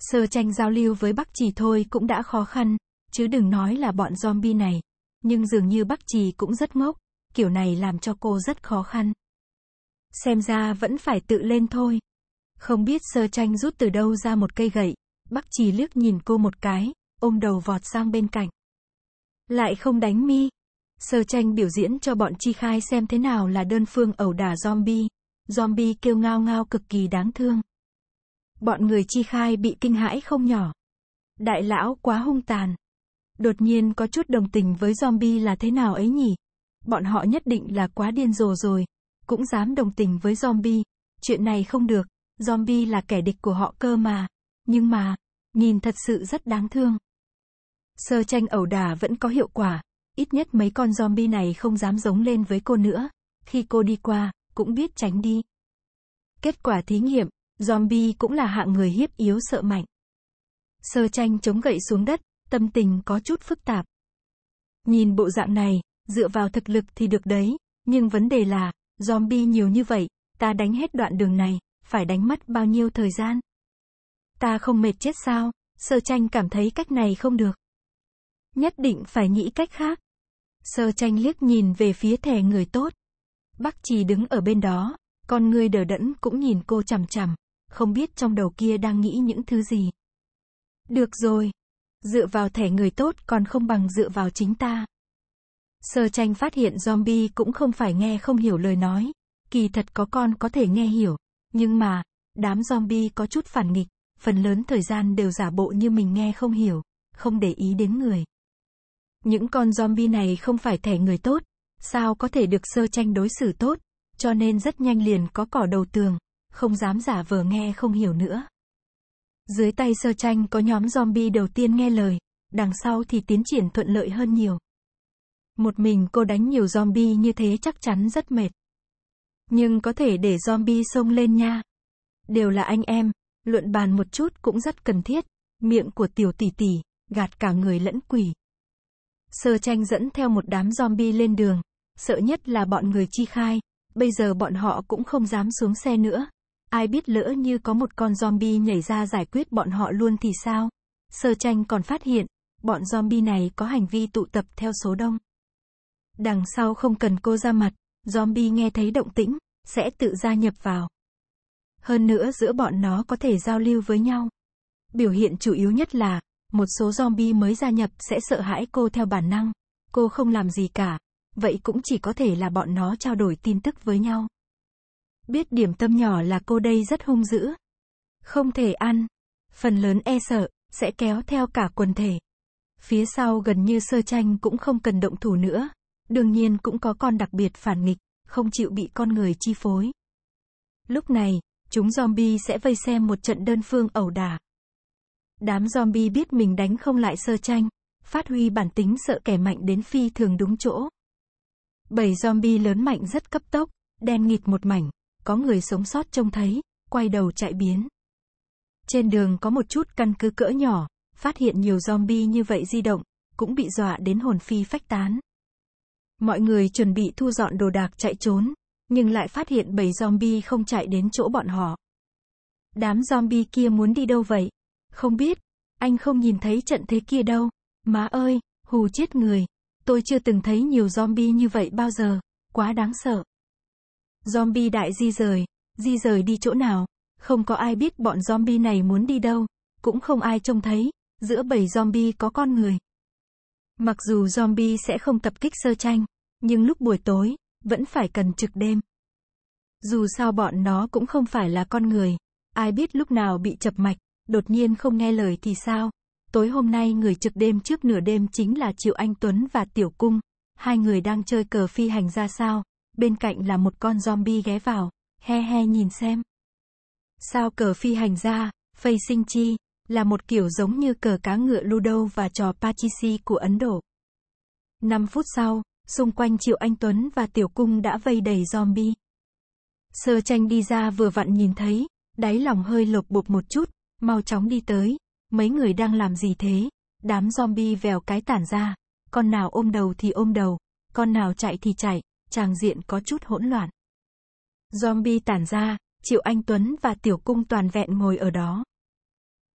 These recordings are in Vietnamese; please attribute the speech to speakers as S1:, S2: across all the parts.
S1: Sơ tranh giao lưu với Bắc Trì thôi cũng đã khó khăn, chứ đừng nói là bọn zombie này. Nhưng dường như Bắc Trì cũng rất ngốc, kiểu này làm cho cô rất khó khăn. Xem ra vẫn phải tự lên thôi. Không biết sơ tranh rút từ đâu ra một cây gậy, Bắc Trì liếc nhìn cô một cái, ôm đầu vọt sang bên cạnh. Lại không đánh mi. Sơ tranh biểu diễn cho bọn Chi Khai xem thế nào là đơn phương ẩu đả zombie. Zombie kêu ngao ngao cực kỳ đáng thương. Bọn người chi khai bị kinh hãi không nhỏ. Đại lão quá hung tàn. Đột nhiên có chút đồng tình với zombie là thế nào ấy nhỉ? Bọn họ nhất định là quá điên rồ rồi. Cũng dám đồng tình với zombie. Chuyện này không được. Zombie là kẻ địch của họ cơ mà. Nhưng mà, nhìn thật sự rất đáng thương. Sơ tranh ẩu đả vẫn có hiệu quả. Ít nhất mấy con zombie này không dám giống lên với cô nữa. Khi cô đi qua, cũng biết tránh đi. Kết quả thí nghiệm, Zombie cũng là hạng người hiếp yếu sợ mạnh. Sơ tranh chống gậy xuống đất, tâm tình có chút phức tạp. Nhìn bộ dạng này, dựa vào thực lực thì được đấy, nhưng vấn đề là, zombie nhiều như vậy, ta đánh hết đoạn đường này, phải đánh mất bao nhiêu thời gian? Ta không mệt chết sao? Sơ tranh cảm thấy cách này không được. Nhất định phải nghĩ cách khác. Sơ tranh liếc nhìn về phía thẻ người tốt. Bắc trì đứng ở bên đó, con người đờ đẫn cũng nhìn cô chằm chằm không biết trong đầu kia đang nghĩ những thứ gì. Được rồi. Dựa vào thẻ người tốt còn không bằng dựa vào chính ta. Sơ tranh phát hiện zombie cũng không phải nghe không hiểu lời nói. Kỳ thật có con có thể nghe hiểu. Nhưng mà, đám zombie có chút phản nghịch. Phần lớn thời gian đều giả bộ như mình nghe không hiểu, không để ý đến người. Những con zombie này không phải thẻ người tốt. Sao có thể được sơ tranh đối xử tốt, cho nên rất nhanh liền có cỏ đầu tường không dám giả vờ nghe không hiểu nữa. Dưới tay sơ tranh có nhóm zombie đầu tiên nghe lời, đằng sau thì tiến triển thuận lợi hơn nhiều. Một mình cô đánh nhiều zombie như thế chắc chắn rất mệt. Nhưng có thể để zombie xông lên nha. Đều là anh em, luận bàn một chút cũng rất cần thiết, miệng của tiểu tỷ tỷ, gạt cả người lẫn quỷ. Sơ tranh dẫn theo một đám zombie lên đường, sợ nhất là bọn người chi khai, bây giờ bọn họ cũng không dám xuống xe nữa, Ai biết lỡ như có một con zombie nhảy ra giải quyết bọn họ luôn thì sao? Sơ tranh còn phát hiện, bọn zombie này có hành vi tụ tập theo số đông. Đằng sau không cần cô ra mặt, zombie nghe thấy động tĩnh, sẽ tự gia nhập vào. Hơn nữa giữa bọn nó có thể giao lưu với nhau. Biểu hiện chủ yếu nhất là, một số zombie mới gia nhập sẽ sợ hãi cô theo bản năng. Cô không làm gì cả, vậy cũng chỉ có thể là bọn nó trao đổi tin tức với nhau biết điểm tâm nhỏ là cô đây rất hung dữ. Không thể ăn. Phần lớn e sợ, sẽ kéo theo cả quần thể. Phía sau gần như sơ tranh cũng không cần động thủ nữa. Đương nhiên cũng có con đặc biệt phản nghịch, không chịu bị con người chi phối. Lúc này, chúng zombie sẽ vây xem một trận đơn phương ẩu đả. Đám zombie biết mình đánh không lại sơ tranh, phát huy bản tính sợ kẻ mạnh đến phi thường đúng chỗ. Bảy zombie lớn mạnh rất cấp tốc, đen nghịt một mảnh có người sống sót trông thấy, quay đầu chạy biến. Trên đường có một chút căn cứ cỡ nhỏ, phát hiện nhiều zombie như vậy di động, cũng bị dọa đến hồn phi phách tán. Mọi người chuẩn bị thu dọn đồ đạc chạy trốn, nhưng lại phát hiện bầy zombie không chạy đến chỗ bọn họ. Đám zombie kia muốn đi đâu vậy? Không biết, anh không nhìn thấy trận thế kia đâu. Má ơi, hù chết người, tôi chưa từng thấy nhiều zombie như vậy bao giờ, quá đáng sợ. Zombie đại di rời. Di rời đi chỗ nào? Không có ai biết bọn zombie này muốn đi đâu. Cũng không ai trông thấy. Giữa bầy zombie có con người. Mặc dù zombie sẽ không tập kích sơ tranh, nhưng lúc buổi tối, vẫn phải cần trực đêm. Dù sao bọn nó cũng không phải là con người. Ai biết lúc nào bị chập mạch, đột nhiên không nghe lời thì sao? Tối hôm nay người trực đêm trước nửa đêm chính là Triệu Anh Tuấn và Tiểu Cung. Hai người đang chơi cờ phi hành ra sao? bên cạnh là một con zombie ghé vào, he he nhìn xem. Sao cờ phi hành ra, phây sinh chi, là một kiểu giống như cờ cá ngựa Ludo và trò Pachisi của Ấn Độ. năm phút sau, xung quanh Triệu Anh Tuấn và Tiểu Cung đã vây đầy zombie. Sơ tranh đi ra vừa vặn nhìn thấy, đáy lòng hơi lột bột một chút, mau chóng đi tới. Mấy người đang làm gì thế? Đám zombie vèo cái tản ra, con nào ôm đầu thì ôm đầu, con nào chạy thì chạy, tràng diện có chút hỗn loạn. Zombie tản ra, Triệu Anh Tuấn và Tiểu Cung toàn vẹn ngồi ở đó.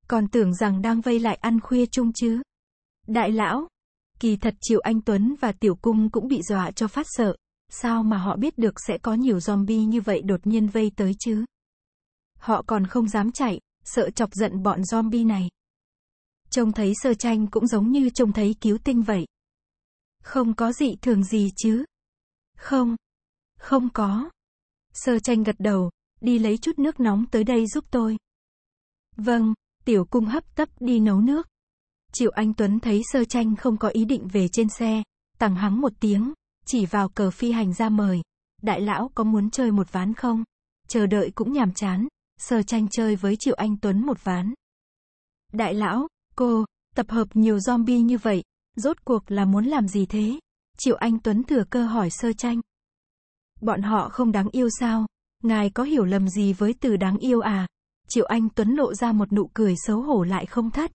S1: Còn tưởng rằng đang vây lại ăn khuya chung chứ. Đại lão, kỳ thật Triệu Anh Tuấn và Tiểu Cung cũng bị dọa cho phát sợ. Sao mà họ biết được sẽ có nhiều zombie như vậy đột nhiên vây tới chứ? Họ còn không dám chạy, sợ chọc giận bọn zombie này. Trông thấy sơ tranh cũng giống như trông thấy cứu tinh vậy. Không có gì thường gì chứ. Không. Không có. Sơ tranh gật đầu, đi lấy chút nước nóng tới đây giúp tôi. Vâng, tiểu cung hấp tấp đi nấu nước. Triệu Anh Tuấn thấy sơ tranh không có ý định về trên xe, tặng hắn một tiếng, chỉ vào cờ phi hành ra mời. Đại lão có muốn chơi một ván không? Chờ đợi cũng nhàm chán, sơ tranh chơi với Triệu Anh Tuấn một ván. Đại lão, cô, tập hợp nhiều zombie như vậy, rốt cuộc là muốn làm gì thế? Triệu Anh Tuấn thừa cơ hỏi sơ tranh. Bọn họ không đáng yêu sao? Ngài có hiểu lầm gì với từ đáng yêu à? Triệu Anh Tuấn lộ ra một nụ cười xấu hổ lại không thắt.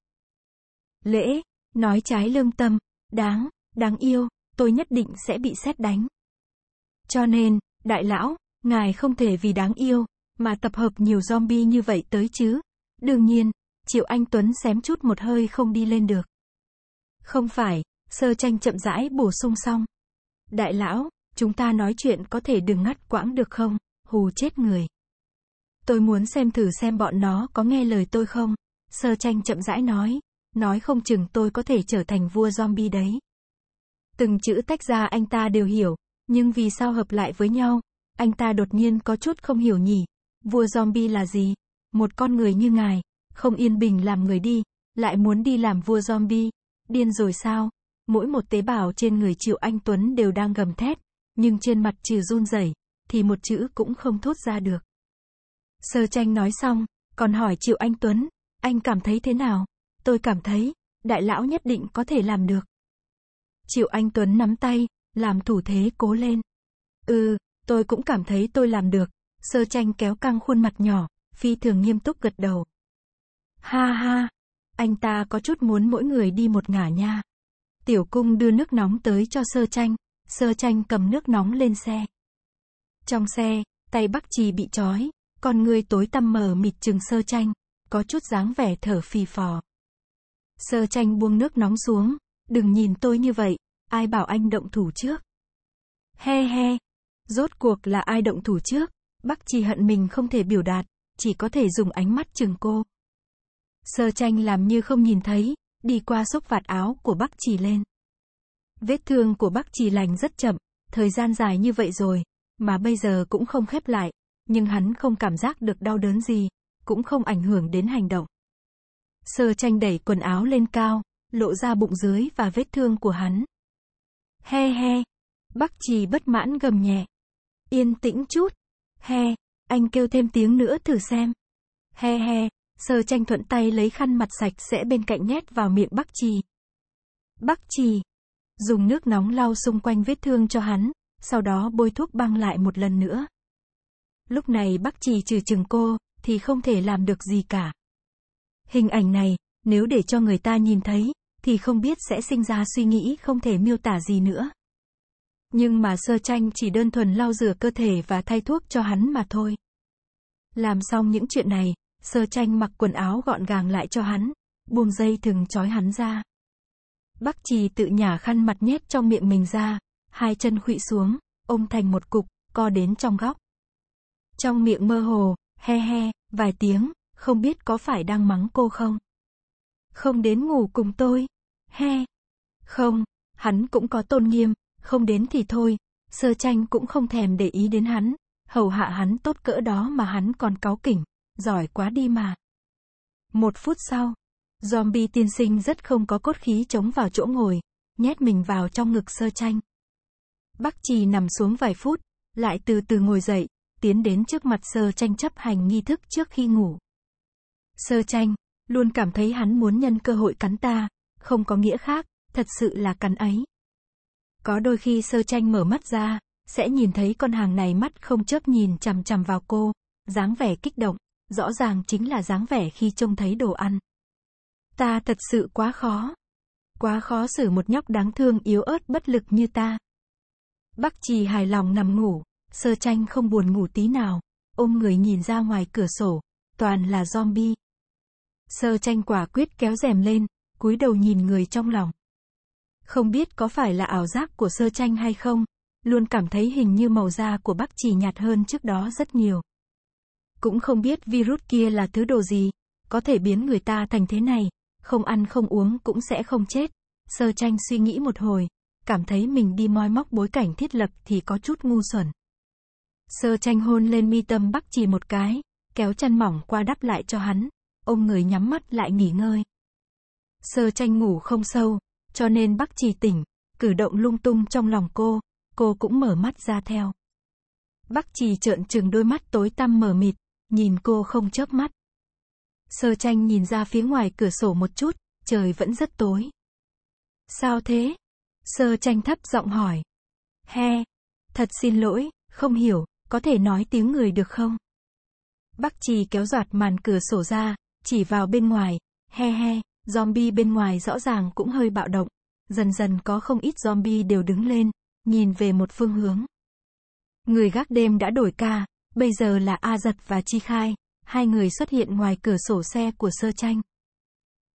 S1: Lễ, nói trái lương tâm, đáng, đáng yêu, tôi nhất định sẽ bị xét đánh. Cho nên, đại lão, ngài không thể vì đáng yêu, mà tập hợp nhiều zombie như vậy tới chứ. Đương nhiên, Triệu Anh Tuấn xém chút một hơi không đi lên được. Không phải, Sơ tranh chậm rãi bổ sung xong. Đại lão, chúng ta nói chuyện có thể đừng ngắt quãng được không? Hù chết người. Tôi muốn xem thử xem bọn nó có nghe lời tôi không. Sơ tranh chậm rãi nói. Nói không chừng tôi có thể trở thành vua zombie đấy. Từng chữ tách ra anh ta đều hiểu. Nhưng vì sao hợp lại với nhau? Anh ta đột nhiên có chút không hiểu nhỉ. Vua zombie là gì? Một con người như ngài. Không yên bình làm người đi. Lại muốn đi làm vua zombie. Điên rồi sao? Mỗi một tế bào trên người Triệu Anh Tuấn đều đang gầm thét, nhưng trên mặt trừ run rẩy, thì một chữ cũng không thốt ra được. Sơ tranh nói xong, còn hỏi Triệu Anh Tuấn, anh cảm thấy thế nào? Tôi cảm thấy, đại lão nhất định có thể làm được. Triệu Anh Tuấn nắm tay, làm thủ thế cố lên. Ừ, tôi cũng cảm thấy tôi làm được. Sơ tranh kéo căng khuôn mặt nhỏ, phi thường nghiêm túc gật đầu. Ha ha, anh ta có chút muốn mỗi người đi một ngả nha tiểu cung đưa nước nóng tới cho sơ tranh, sơ tranh cầm nước nóng lên xe. Trong xe, tay bắc trì bị trói, con người tối tăm mờ mịt chừng sơ tranh, có chút dáng vẻ thở phì phò. Sơ tranh buông nước nóng xuống, đừng nhìn tôi như vậy, ai bảo anh động thủ trước. He he, rốt cuộc là ai động thủ trước, bắc trì hận mình không thể biểu đạt, chỉ có thể dùng ánh mắt chừng cô. Sơ tranh làm như không nhìn thấy, đi qua xốc vạt áo của bác Trì lên. Vết thương của bác Trì lành rất chậm, thời gian dài như vậy rồi, mà bây giờ cũng không khép lại, nhưng hắn không cảm giác được đau đớn gì, cũng không ảnh hưởng đến hành động. Sơ tranh đẩy quần áo lên cao, lộ ra bụng dưới và vết thương của hắn. He he, bác Trì bất mãn gầm nhẹ. Yên tĩnh chút. He, anh kêu thêm tiếng nữa thử xem. He he, Sơ tranh thuận tay lấy khăn mặt sạch sẽ bên cạnh nhét vào miệng Bắc Trì. Bắc Trì. Dùng nước nóng lau xung quanh vết thương cho hắn, sau đó bôi thuốc băng lại một lần nữa. Lúc này Bắc Trì trừ chừng cô, thì không thể làm được gì cả. Hình ảnh này, nếu để cho người ta nhìn thấy, thì không biết sẽ sinh ra suy nghĩ không thể miêu tả gì nữa. Nhưng mà sơ tranh chỉ đơn thuần lau rửa cơ thể và thay thuốc cho hắn mà thôi. Làm xong những chuyện này, Sơ tranh mặc quần áo gọn gàng lại cho hắn, buông dây thừng trói hắn ra. Bắc trì tự nhả khăn mặt nhét trong miệng mình ra, hai chân khuỵu xuống, ôm thành một cục, co đến trong góc. Trong miệng mơ hồ, he he, vài tiếng, không biết có phải đang mắng cô không? Không đến ngủ cùng tôi. He. Không, hắn cũng có tôn nghiêm, không đến thì thôi, sơ tranh cũng không thèm để ý đến hắn, hầu hạ hắn tốt cỡ đó mà hắn còn cáu kỉnh giỏi quá đi mà. Một phút sau, zombie tiên sinh rất không có cốt khí chống vào chỗ ngồi, nhét mình vào trong ngực sơ tranh. Bắc trì nằm xuống vài phút, lại từ từ ngồi dậy, tiến đến trước mặt sơ tranh chấp hành nghi thức trước khi ngủ. Sơ tranh, luôn cảm thấy hắn muốn nhân cơ hội cắn ta, không có nghĩa khác, thật sự là cắn ấy. Có đôi khi sơ tranh mở mắt ra, sẽ nhìn thấy con hàng này mắt không chớp nhìn chằm chằm vào cô, dáng vẻ kích động rõ ràng chính là dáng vẻ khi trông thấy đồ ăn. Ta thật sự quá khó. Quá khó xử một nhóc đáng thương yếu ớt bất lực như ta. Bắc trì hài lòng nằm ngủ, sơ tranh không buồn ngủ tí nào, ôm người nhìn ra ngoài cửa sổ, toàn là zombie. Sơ tranh quả quyết kéo rèm lên, cúi đầu nhìn người trong lòng. Không biết có phải là ảo giác của sơ tranh hay không, luôn cảm thấy hình như màu da của bác trì nhạt hơn trước đó rất nhiều. Cũng không biết virus kia là thứ đồ gì, có thể biến người ta thành thế này, không ăn không uống cũng sẽ không chết. Sơ tranh suy nghĩ một hồi, cảm thấy mình đi moi móc bối cảnh thiết lập thì có chút ngu xuẩn. Sơ tranh hôn lên mi tâm bắc chỉ một cái, kéo chăn mỏng qua đắp lại cho hắn, ôm người nhắm mắt lại nghỉ ngơi. Sơ tranh ngủ không sâu, cho nên bắc trì tỉnh, cử động lung tung trong lòng cô, cô cũng mở mắt ra theo. Bắc trì trợn trừng đôi mắt tối tăm mờ mịt, nhìn cô không chớp mắt. Sơ tranh nhìn ra phía ngoài cửa sổ một chút, trời vẫn rất tối. Sao thế? Sơ tranh thấp giọng hỏi. He, thật xin lỗi, không hiểu, có thể nói tiếng người được không? Bắc trì kéo giọt màn cửa sổ ra, chỉ vào bên ngoài, he he, zombie bên ngoài rõ ràng cũng hơi bạo động. Dần dần có không ít zombie đều đứng lên, nhìn về một phương hướng. Người gác đêm đã đổi ca, Bây giờ là A Giật và Chi Khai, hai người xuất hiện ngoài cửa sổ xe của sơ tranh.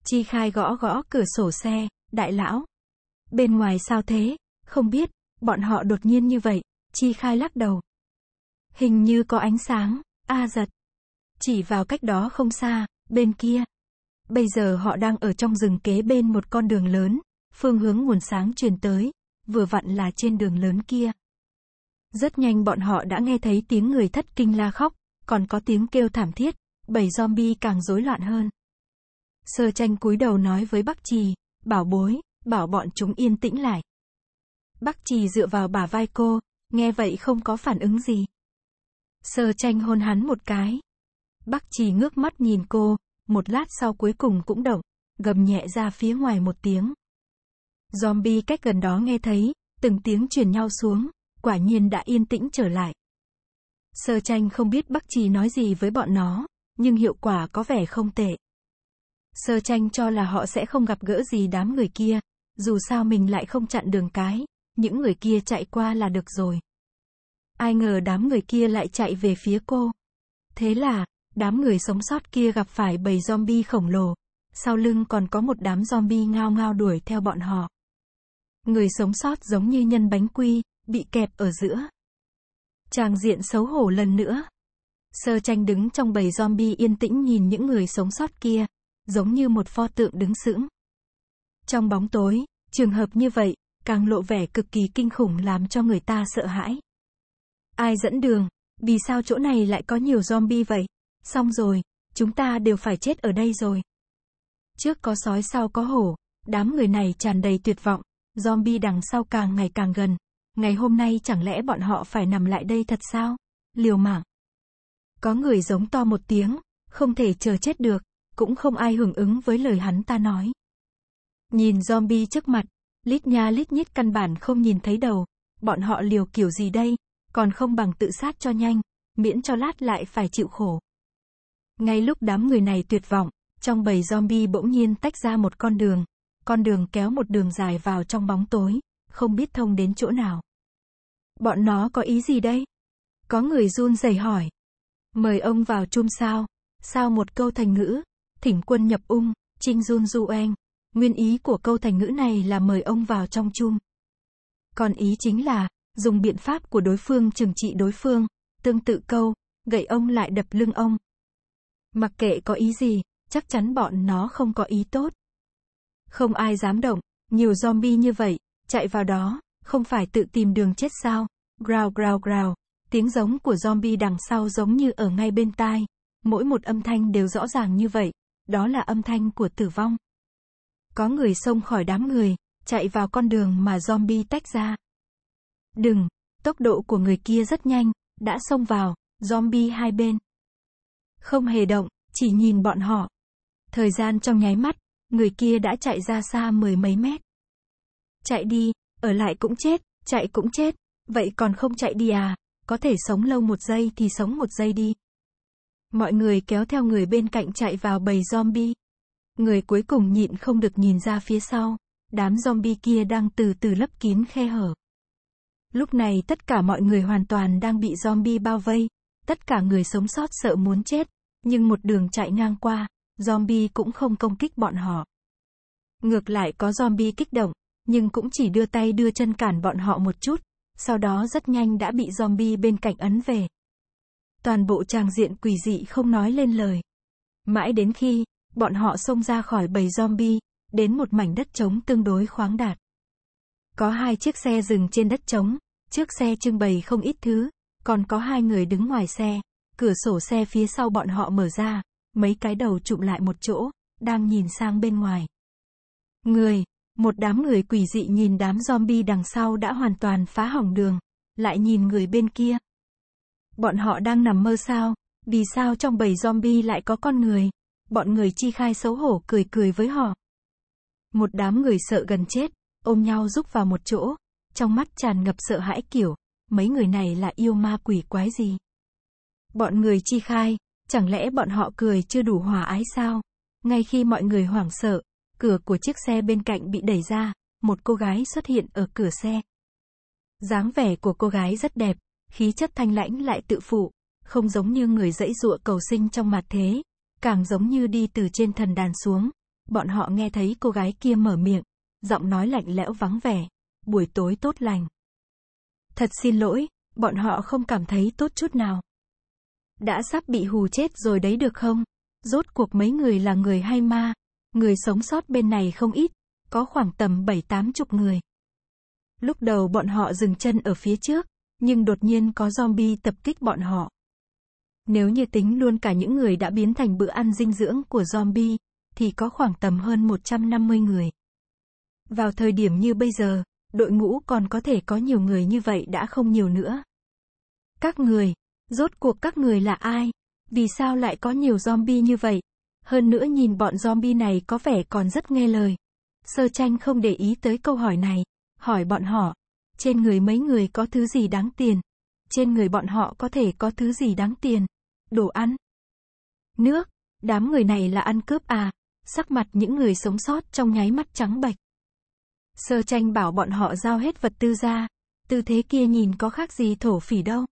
S1: Chi Khai gõ gõ cửa sổ xe, đại lão. Bên ngoài sao thế, không biết, bọn họ đột nhiên như vậy, Chi Khai lắc đầu. Hình như có ánh sáng, A Giật. Chỉ vào cách đó không xa, bên kia. Bây giờ họ đang ở trong rừng kế bên một con đường lớn, phương hướng nguồn sáng truyền tới, vừa vặn là trên đường lớn kia. Rất nhanh bọn họ đã nghe thấy tiếng người thất kinh la khóc, còn có tiếng kêu thảm thiết, bầy zombie càng rối loạn hơn. Sơ tranh cúi đầu nói với Bắc Trì, bảo bối, bảo bọn chúng yên tĩnh lại. Bắc Trì dựa vào bả vai cô, nghe vậy không có phản ứng gì. Sơ tranh hôn hắn một cái. Bắc Trì ngước mắt nhìn cô, một lát sau cuối cùng cũng động, gầm nhẹ ra phía ngoài một tiếng. Zombie cách gần đó nghe thấy, từng tiếng truyền nhau xuống quả nhiên đã yên tĩnh trở lại. Sơ tranh không biết Bắc Trì nói gì với bọn nó, nhưng hiệu quả có vẻ không tệ. Sơ tranh cho là họ sẽ không gặp gỡ gì đám người kia, dù sao mình lại không chặn đường cái, những người kia chạy qua là được rồi. Ai ngờ đám người kia lại chạy về phía cô. Thế là, đám người sống sót kia gặp phải bầy zombie khổng lồ, sau lưng còn có một đám zombie ngao ngao đuổi theo bọn họ. Người sống sót giống như nhân bánh quy, bị kẹp ở giữa. Tràng diện xấu hổ lần nữa. Sơ tranh đứng trong bầy zombie yên tĩnh nhìn những người sống sót kia, giống như một pho tượng đứng sững. Trong bóng tối, trường hợp như vậy, càng lộ vẻ cực kỳ kinh khủng làm cho người ta sợ hãi. Ai dẫn đường? Vì sao chỗ này lại có nhiều zombie vậy? Xong rồi, chúng ta đều phải chết ở đây rồi. Trước có sói sau có hổ, đám người này tràn đầy tuyệt vọng, zombie đằng sau càng ngày càng gần, Ngày hôm nay chẳng lẽ bọn họ phải nằm lại đây thật sao? Liều mạng. Có người giống to một tiếng, không thể chờ chết được, cũng không ai hưởng ứng với lời hắn ta nói. Nhìn zombie trước mặt, lít nha lít nhít căn bản không nhìn thấy đầu, bọn họ liều kiểu gì đây, còn không bằng tự sát cho nhanh, miễn cho lát lại phải chịu khổ. Ngay lúc đám người này tuyệt vọng, trong bầy zombie bỗng nhiên tách ra một con đường, con đường kéo một đường dài vào trong bóng tối không biết thông đến chỗ nào. Bọn nó có ý gì đây? Có người run rẩy hỏi. Mời ông vào chum sao? Sao một câu thành ngữ? Thỉnh quân nhập ung, trinh run du en. Nguyên ý của câu thành ngữ này là mời ông vào trong chum. Còn ý chính là, dùng biện pháp của đối phương trừng trị đối phương, tương tự câu, gậy ông lại đập lưng ông. Mặc kệ có ý gì, chắc chắn bọn nó không có ý tốt. Không ai dám động, nhiều zombie như vậy, Chạy vào đó, không phải tự tìm đường chết sao? Growl growl growl. Tiếng giống của zombie đằng sau giống như ở ngay bên tai. Mỗi một âm thanh đều rõ ràng như vậy. Đó là âm thanh của tử vong. Có người xông khỏi đám người, chạy vào con đường mà zombie tách ra. Đừng, tốc độ của người kia rất nhanh, đã xông vào, zombie hai bên. Không hề động, chỉ nhìn bọn họ. Thời gian trong nháy mắt, người kia đã chạy ra xa mười mấy mét. Chạy đi, ở lại cũng chết, chạy cũng chết, vậy còn không chạy đi à, có thể sống lâu một giây thì sống một giây đi. Mọi người kéo theo người bên cạnh chạy vào bầy zombie. Người cuối cùng nhịn không được nhìn ra phía sau, đám zombie kia đang từ từ lấp kín khe hở. Lúc này tất cả mọi người hoàn toàn đang bị zombie bao vây, tất cả người sống sót sợ muốn chết, nhưng một đường chạy ngang qua, zombie cũng không công kích bọn họ. Ngược lại có zombie kích động, nhưng cũng chỉ đưa tay đưa chân cản bọn họ một chút, sau đó rất nhanh đã bị zombie bên cạnh ấn về. Toàn bộ trang diện quỷ dị không nói lên lời. Mãi đến khi, bọn họ xông ra khỏi bầy zombie, đến một mảnh đất trống tương đối khoáng đạt. Có hai chiếc xe dừng trên đất trống, trước xe trưng bày không ít thứ, còn có hai người đứng ngoài xe, cửa sổ xe phía sau bọn họ mở ra, mấy cái đầu chụm lại một chỗ, đang nhìn sang bên ngoài. Người, một đám người quỷ dị nhìn đám zombie đằng sau đã hoàn toàn phá hỏng đường, lại nhìn người bên kia. Bọn họ đang nằm mơ sao? Vì sao trong bầy zombie lại có con người? Bọn người chi khai xấu hổ cười cười với họ. Một đám người sợ gần chết, ôm nhau rúc vào một chỗ, trong mắt tràn ngập sợ hãi kiểu, mấy người này là yêu ma quỷ quái gì? Bọn người chi khai, chẳng lẽ bọn họ cười chưa đủ hòa ái sao? Ngay khi mọi người hoảng sợ, Cửa của chiếc xe bên cạnh bị đẩy ra, một cô gái xuất hiện ở cửa xe. dáng vẻ của cô gái rất đẹp, khí chất thanh lãnh lại tự phụ, không giống như người dẫy dụa cầu sinh trong mặt thế, càng giống như đi từ trên thần đàn xuống. Bọn họ nghe thấy cô gái kia mở miệng, giọng nói lạnh lẽo vắng vẻ, buổi tối tốt lành. Thật xin lỗi, bọn họ không cảm thấy tốt chút nào. Đã sắp bị hù chết rồi đấy được không? Rốt cuộc mấy người là người hay ma, Người sống sót bên này không ít, có khoảng tầm 7-8 chục người. Lúc đầu bọn họ dừng chân ở phía trước, nhưng đột nhiên có zombie tập kích bọn họ. Nếu như tính luôn cả những người đã biến thành bữa ăn dinh dưỡng của zombie, thì có khoảng tầm hơn 150 người. Vào thời điểm như bây giờ, đội ngũ còn có thể có nhiều người như vậy đã không nhiều nữa. Các người, rốt cuộc các người là ai? Vì sao lại có nhiều zombie như vậy? Hơn nữa nhìn bọn zombie này có vẻ còn rất nghe lời. Sơ tranh không để ý tới câu hỏi này. Hỏi bọn họ, trên người mấy người có thứ gì đáng tiền? Trên người bọn họ có thể có thứ gì đáng tiền? Đồ ăn. Nước. Đám người này là ăn cướp à? Sắc mặt những người sống sót trong nháy mắt trắng bệch. Sơ tranh bảo bọn họ giao hết vật tư ra. Tư thế kia nhìn có khác gì thổ phỉ đâu.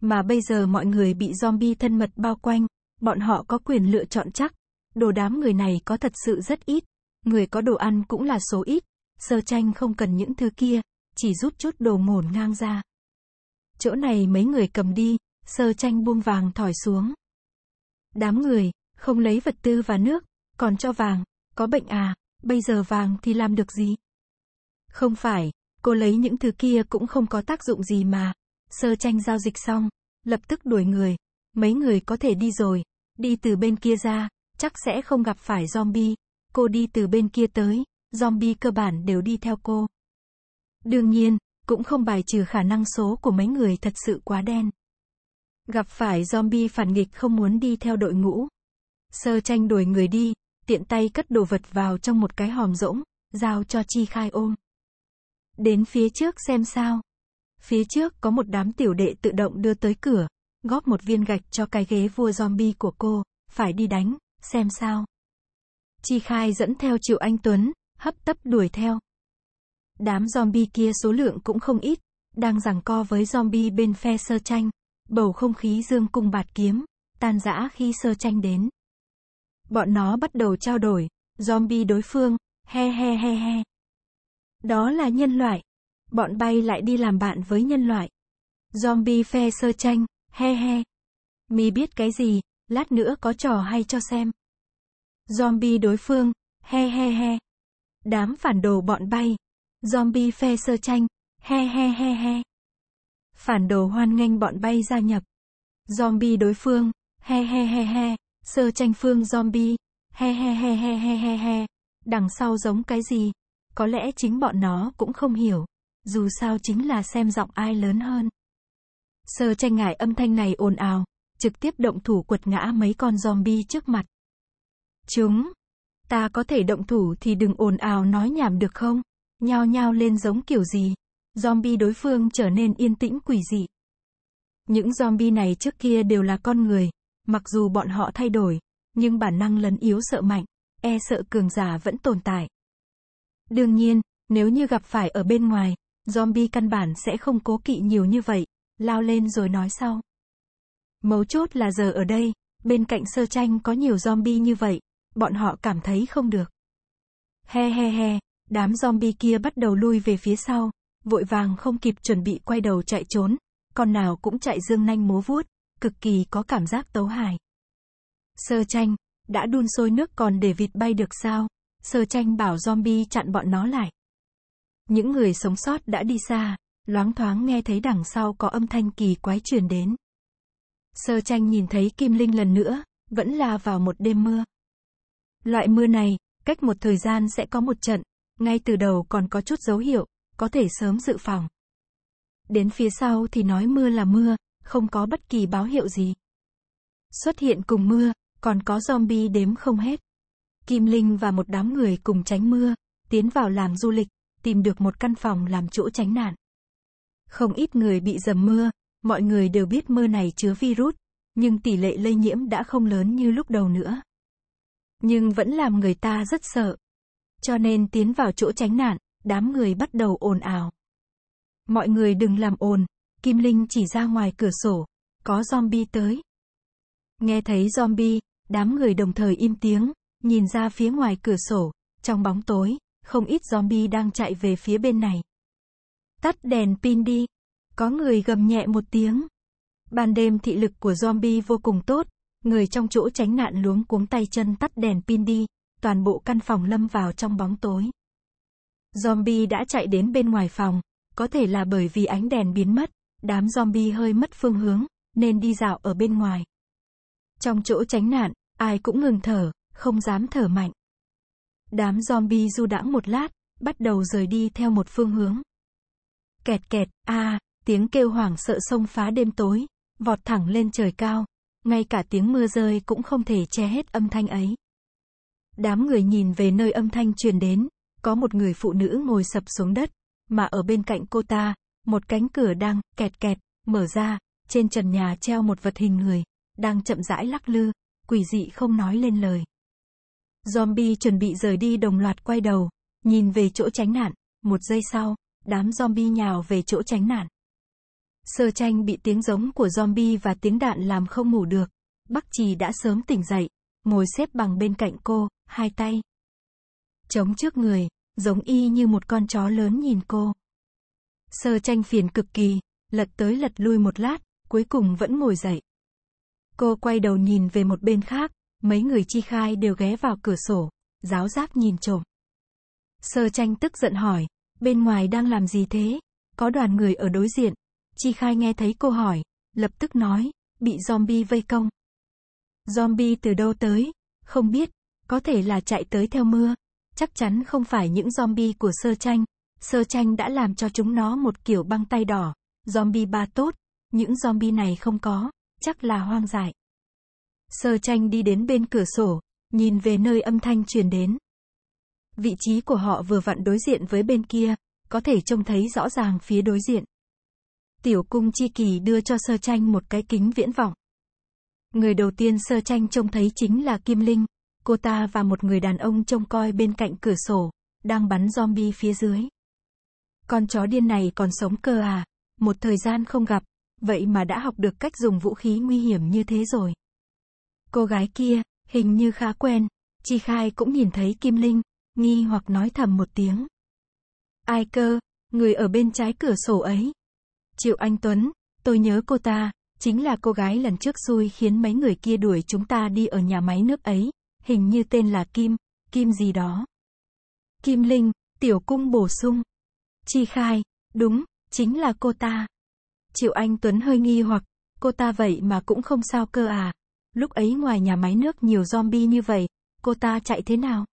S1: Mà bây giờ mọi người bị zombie thân mật bao quanh, Bọn họ có quyền lựa chọn chắc. Đồ đám người này có thật sự rất ít. Người có đồ ăn cũng là số ít. Sơ tranh không cần những thứ kia, chỉ rút chút đồ ngổn ngang ra. Chỗ này mấy người cầm đi, sơ tranh buông vàng thỏi xuống. Đám người, không lấy vật tư và nước, còn cho vàng, có bệnh à, bây giờ vàng thì làm được gì? Không phải, cô lấy những thứ kia cũng không có tác dụng gì mà. Sơ tranh giao dịch xong, lập tức đuổi người, Mấy người có thể đi rồi. Đi từ bên kia ra, chắc sẽ không gặp phải zombie. Cô đi từ bên kia tới, zombie cơ bản đều đi theo cô. Đương nhiên, cũng không bài trừ khả năng số của mấy người thật sự quá đen. Gặp phải zombie phản nghịch không muốn đi theo đội ngũ. Sơ tranh đuổi người đi, tiện tay cất đồ vật vào trong một cái hòm rỗng, giao cho Chi Khai ôm. Đến phía trước xem sao. Phía trước có một đám tiểu đệ tự động đưa tới cửa, góp một viên gạch cho cái ghế vua zombie của cô, phải đi đánh, xem sao. Chi Khai dẫn theo Triệu Anh Tuấn, hấp tấp đuổi theo. Đám zombie kia số lượng cũng không ít, đang giằng co với zombie bên phe sơ tranh, bầu không khí dương cung bạt kiếm, tan rã khi sơ tranh đến. Bọn nó bắt đầu trao đổi, zombie đối phương, he he he he. Đó là nhân loại. Bọn bay lại đi làm bạn với nhân loại. Zombie phe sơ tranh, he he. Mi biết cái gì, lát nữa có trò hay cho xem. Zombie đối phương, he he he. Đám phản đồ bọn bay. Zombie phe sơ tranh, he he he he. Phản đồ hoan nghênh bọn bay gia nhập. Zombie đối phương, he he he he. Sơ tranh phương zombie, he he he he he he he. Đằng sau giống cái gì? Có lẽ chính bọn nó cũng không hiểu. Dù sao chính là xem giọng ai lớn hơn. Sơ tranh ngại âm thanh này ồn ào, trực tiếp động thủ quật ngã mấy con zombie trước mặt. Chúng, ta có thể động thủ thì đừng ồn ào nói nhảm được không? Nhao nhao lên giống kiểu gì? Zombie đối phương trở nên yên tĩnh quỷ dị. Những zombie này trước kia đều là con người, mặc dù bọn họ thay đổi, nhưng bản năng lấn yếu sợ mạnh, e sợ cường giả vẫn tồn tại. Đương nhiên, nếu như gặp phải ở bên ngoài, zombie căn bản sẽ không cố kỵ nhiều như vậy, lao lên rồi nói sau. Mấu chốt là giờ ở đây, bên cạnh sơ tranh có nhiều zombie như vậy, bọn họ cảm thấy không được. He he he, đám zombie kia bắt đầu lui về phía sau, vội vàng không kịp chuẩn bị quay đầu chạy trốn, con nào cũng chạy dương nanh múa vuốt, cực kỳ có cảm giác tấu hài. Sơ tranh, đã đun sôi nước còn để vịt bay được sao? Sơ tranh bảo zombie chặn bọn nó lại. Những người sống sót đã đi xa, loáng thoáng nghe thấy đằng sau có âm thanh kỳ quái truyền đến. Sơ tranh nhìn thấy Kim Linh lần nữa, vẫn là vào một đêm mưa. Loại mưa này, cách một thời gian sẽ có một trận, ngay từ đầu còn có chút dấu hiệu, có thể sớm dự phòng. Đến phía sau thì nói mưa là mưa, không có bất kỳ báo hiệu gì. Xuất hiện cùng mưa, còn có zombie đếm không hết. Kim Linh và một đám người cùng tránh mưa, tiến vào làng du lịch, tìm được một căn phòng làm chỗ tránh nạn. Không ít người bị dầm mưa, mọi người đều biết mưa này chứa virus, nhưng tỷ lệ lây nhiễm đã không lớn như lúc đầu nữa. Nhưng vẫn làm người ta rất sợ. Cho nên tiến vào chỗ tránh nạn, đám người bắt đầu ồn ào. Mọi người đừng làm ồn, Kim Linh chỉ ra ngoài cửa sổ, có zombie tới. Nghe thấy zombie, đám người đồng thời im tiếng, nhìn ra phía ngoài cửa sổ, trong bóng tối, không ít zombie đang chạy về phía bên này. Tắt đèn pin đi. Có người gầm nhẹ một tiếng. Ban đêm thị lực của zombie vô cùng tốt, người trong chỗ tránh nạn luống cuống tay chân tắt đèn pin đi, toàn bộ căn phòng lâm vào trong bóng tối. Zombie đã chạy đến bên ngoài phòng, có thể là bởi vì ánh đèn biến mất, đám zombie hơi mất phương hướng, nên đi dạo ở bên ngoài. Trong chỗ tránh nạn, ai cũng ngừng thở, không dám thở mạnh. Đám zombie du đãng một lát, bắt đầu rời đi theo một phương hướng. Kẹt kẹt, a, tiếng kêu hoảng sợ xông phá đêm tối, vọt thẳng lên trời cao, ngay cả tiếng mưa rơi cũng không thể che hết âm thanh ấy. Đám người nhìn về nơi âm thanh truyền đến, có một người phụ nữ ngồi sập xuống đất, mà ở bên cạnh cô ta, một cánh cửa đang kẹt kẹt mở ra, trên trần nhà treo một vật hình người, đang chậm rãi lắc lư, quỷ dị không nói lên lời. Zombie chuẩn bị rời đi đồng loạt quay đầu, nhìn về chỗ tránh nạn, một giây sau, đám zombie nhào về chỗ tránh nạn. Sơ tranh bị tiếng giống của zombie và tiếng đạn làm không ngủ được. Bắc trì đã sớm tỉnh dậy, ngồi xếp bằng bên cạnh cô, hai tay. Chống trước người, giống y như một con chó lớn nhìn cô. Sơ tranh phiền cực kỳ, lật tới lật lui một lát, cuối cùng vẫn ngồi dậy. Cô quay đầu nhìn về một bên khác, mấy người chi khai đều ghé vào cửa sổ, giáo giáp nhìn trộm. Sơ tranh tức giận hỏi, bên ngoài đang làm gì thế? Có đoàn người ở đối diện. Chi Khai nghe thấy cô hỏi, lập tức nói, bị zombie vây công. Zombie từ đâu tới? Không biết, có thể là chạy tới theo mưa. Chắc chắn không phải những zombie của sơ tranh. Sơ tranh đã làm cho chúng nó một kiểu băng tay đỏ. Zombie ba tốt, những zombie này không có, chắc là hoang dại. Sơ tranh đi đến bên cửa sổ, nhìn về nơi âm thanh truyền đến. Vị trí của họ vừa vặn đối diện với bên kia, có thể trông thấy rõ ràng phía đối diện. Tiểu cung chi kỳ đưa cho sơ tranh một cái kính viễn vọng. Người đầu tiên sơ tranh trông thấy chính là Kim Linh, cô ta và một người đàn ông trông coi bên cạnh cửa sổ, đang bắn zombie phía dưới. Con chó điên này còn sống cơ à, một thời gian không gặp, vậy mà đã học được cách dùng vũ khí nguy hiểm như thế rồi. Cô gái kia, hình như khá quen, Chi Khai cũng nhìn thấy Kim Linh, nghi hoặc nói thầm một tiếng. Ai cơ, người ở bên trái cửa sổ ấy. Triệu Anh Tuấn, tôi nhớ cô ta, chính là cô gái lần trước xui khiến mấy người kia đuổi chúng ta đi ở nhà máy nước ấy, hình như tên là Kim, Kim gì đó. Kim Linh, tiểu cung bổ sung. Chi khai, đúng, chính là cô ta. Triệu Anh Tuấn hơi nghi hoặc, cô ta vậy mà cũng không sao cơ à. Lúc ấy ngoài nhà máy nước nhiều zombie như vậy, cô ta chạy thế nào?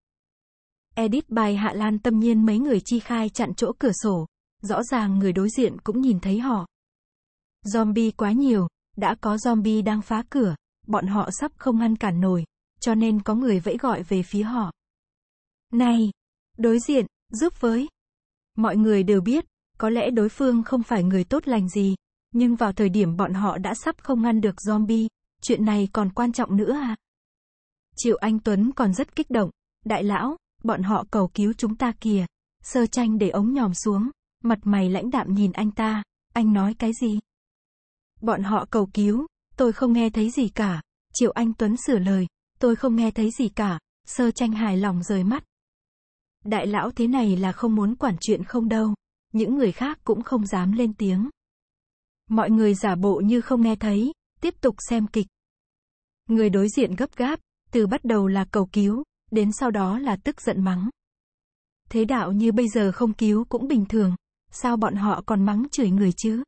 S1: Edit bài Hạ Lan tâm nhiên mấy người chi khai chặn chỗ cửa sổ, rõ ràng người đối diện cũng nhìn thấy họ. Zombie quá nhiều, đã có zombie đang phá cửa, bọn họ sắp không ngăn cản nổi, cho nên có người vẫy gọi về phía họ. Này, đối diện, giúp với. Mọi người đều biết, có lẽ đối phương không phải người tốt lành gì, nhưng vào thời điểm bọn họ đã sắp không ngăn được zombie, chuyện này còn quan trọng nữa à? Triệu Anh Tuấn còn rất kích động, đại lão, bọn họ cầu cứu chúng ta kìa. Sơ tranh để ống nhòm xuống, mặt mày lãnh đạm nhìn anh ta, anh nói cái gì? Bọn họ cầu cứu, tôi không nghe thấy gì cả. Triệu Anh Tuấn sửa lời, tôi không nghe thấy gì cả, sơ tranh hài lòng rời mắt. Đại lão thế này là không muốn quản chuyện không đâu, những người khác cũng không dám lên tiếng. Mọi người giả bộ như không nghe thấy, tiếp tục xem kịch. Người đối diện gấp gáp, từ bắt đầu là cầu cứu, Đến sau đó là tức giận mắng. Thế đạo như bây giờ không cứu cũng bình thường, sao bọn họ còn mắng chửi người chứ?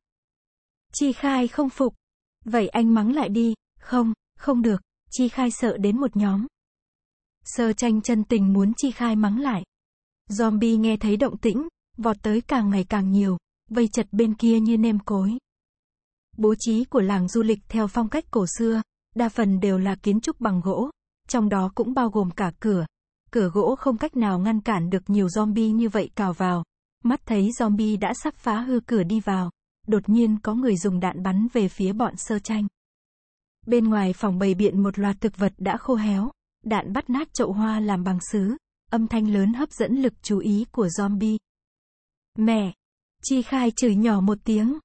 S1: Chi Khai không phục. Vậy anh mắng lại đi, không, không được, Chi Khai sợ đến một nhóm. Sơ tranh chân tình muốn Chi Khai mắng lại. Zombie nghe thấy động tĩnh, vọt tới càng ngày càng nhiều, vây chật bên kia như nêm cối. Bố trí của làng du lịch theo phong cách cổ xưa, đa phần đều là kiến trúc bằng gỗ, trong đó cũng bao gồm cả cửa. Cửa gỗ không cách nào ngăn cản được nhiều zombie như vậy cào vào. Mắt thấy zombie đã sắp phá hư cửa đi vào, đột nhiên có người dùng đạn bắn về phía bọn sơ tranh. Bên ngoài phòng bày biện một loạt thực vật đã khô héo, đạn bắt nát chậu hoa làm bằng sứ, âm thanh lớn hấp dẫn lực chú ý của zombie. Mẹ! Chi Khai chửi nhỏ một tiếng.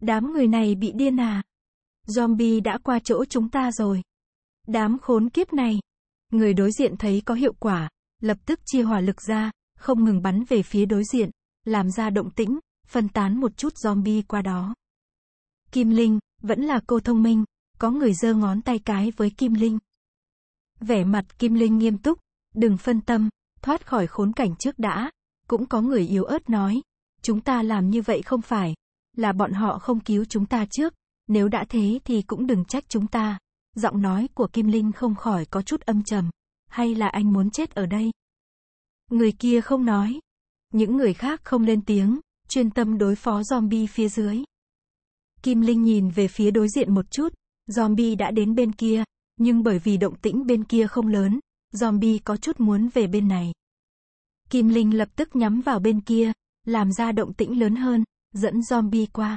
S1: Đám người này bị điên à? Zombie đã qua chỗ chúng ta rồi. Đám khốn kiếp này. Người đối diện thấy có hiệu quả, lập tức chia hỏa lực ra, không ngừng bắn về phía đối diện, làm ra động tĩnh, phân tán một chút zombie qua đó. Kim Linh, vẫn là cô thông minh, có người giơ ngón tay cái với Kim Linh. Vẻ mặt Kim Linh nghiêm túc, đừng phân tâm, thoát khỏi khốn cảnh trước đã, cũng có người yếu ớt nói, chúng ta làm như vậy không phải, là bọn họ không cứu chúng ta trước, nếu đã thế thì cũng đừng trách chúng ta. Giọng nói của Kim Linh không khỏi có chút âm trầm. Hay là anh muốn chết ở đây? Người kia không nói. Những người khác không lên tiếng, chuyên tâm đối phó zombie phía dưới. Kim Linh nhìn về phía đối diện một chút, zombie đã đến bên kia, nhưng bởi vì động tĩnh bên kia không lớn, zombie có chút muốn về bên này. Kim Linh lập tức nhắm vào bên kia, làm ra động tĩnh lớn hơn, dẫn zombie qua.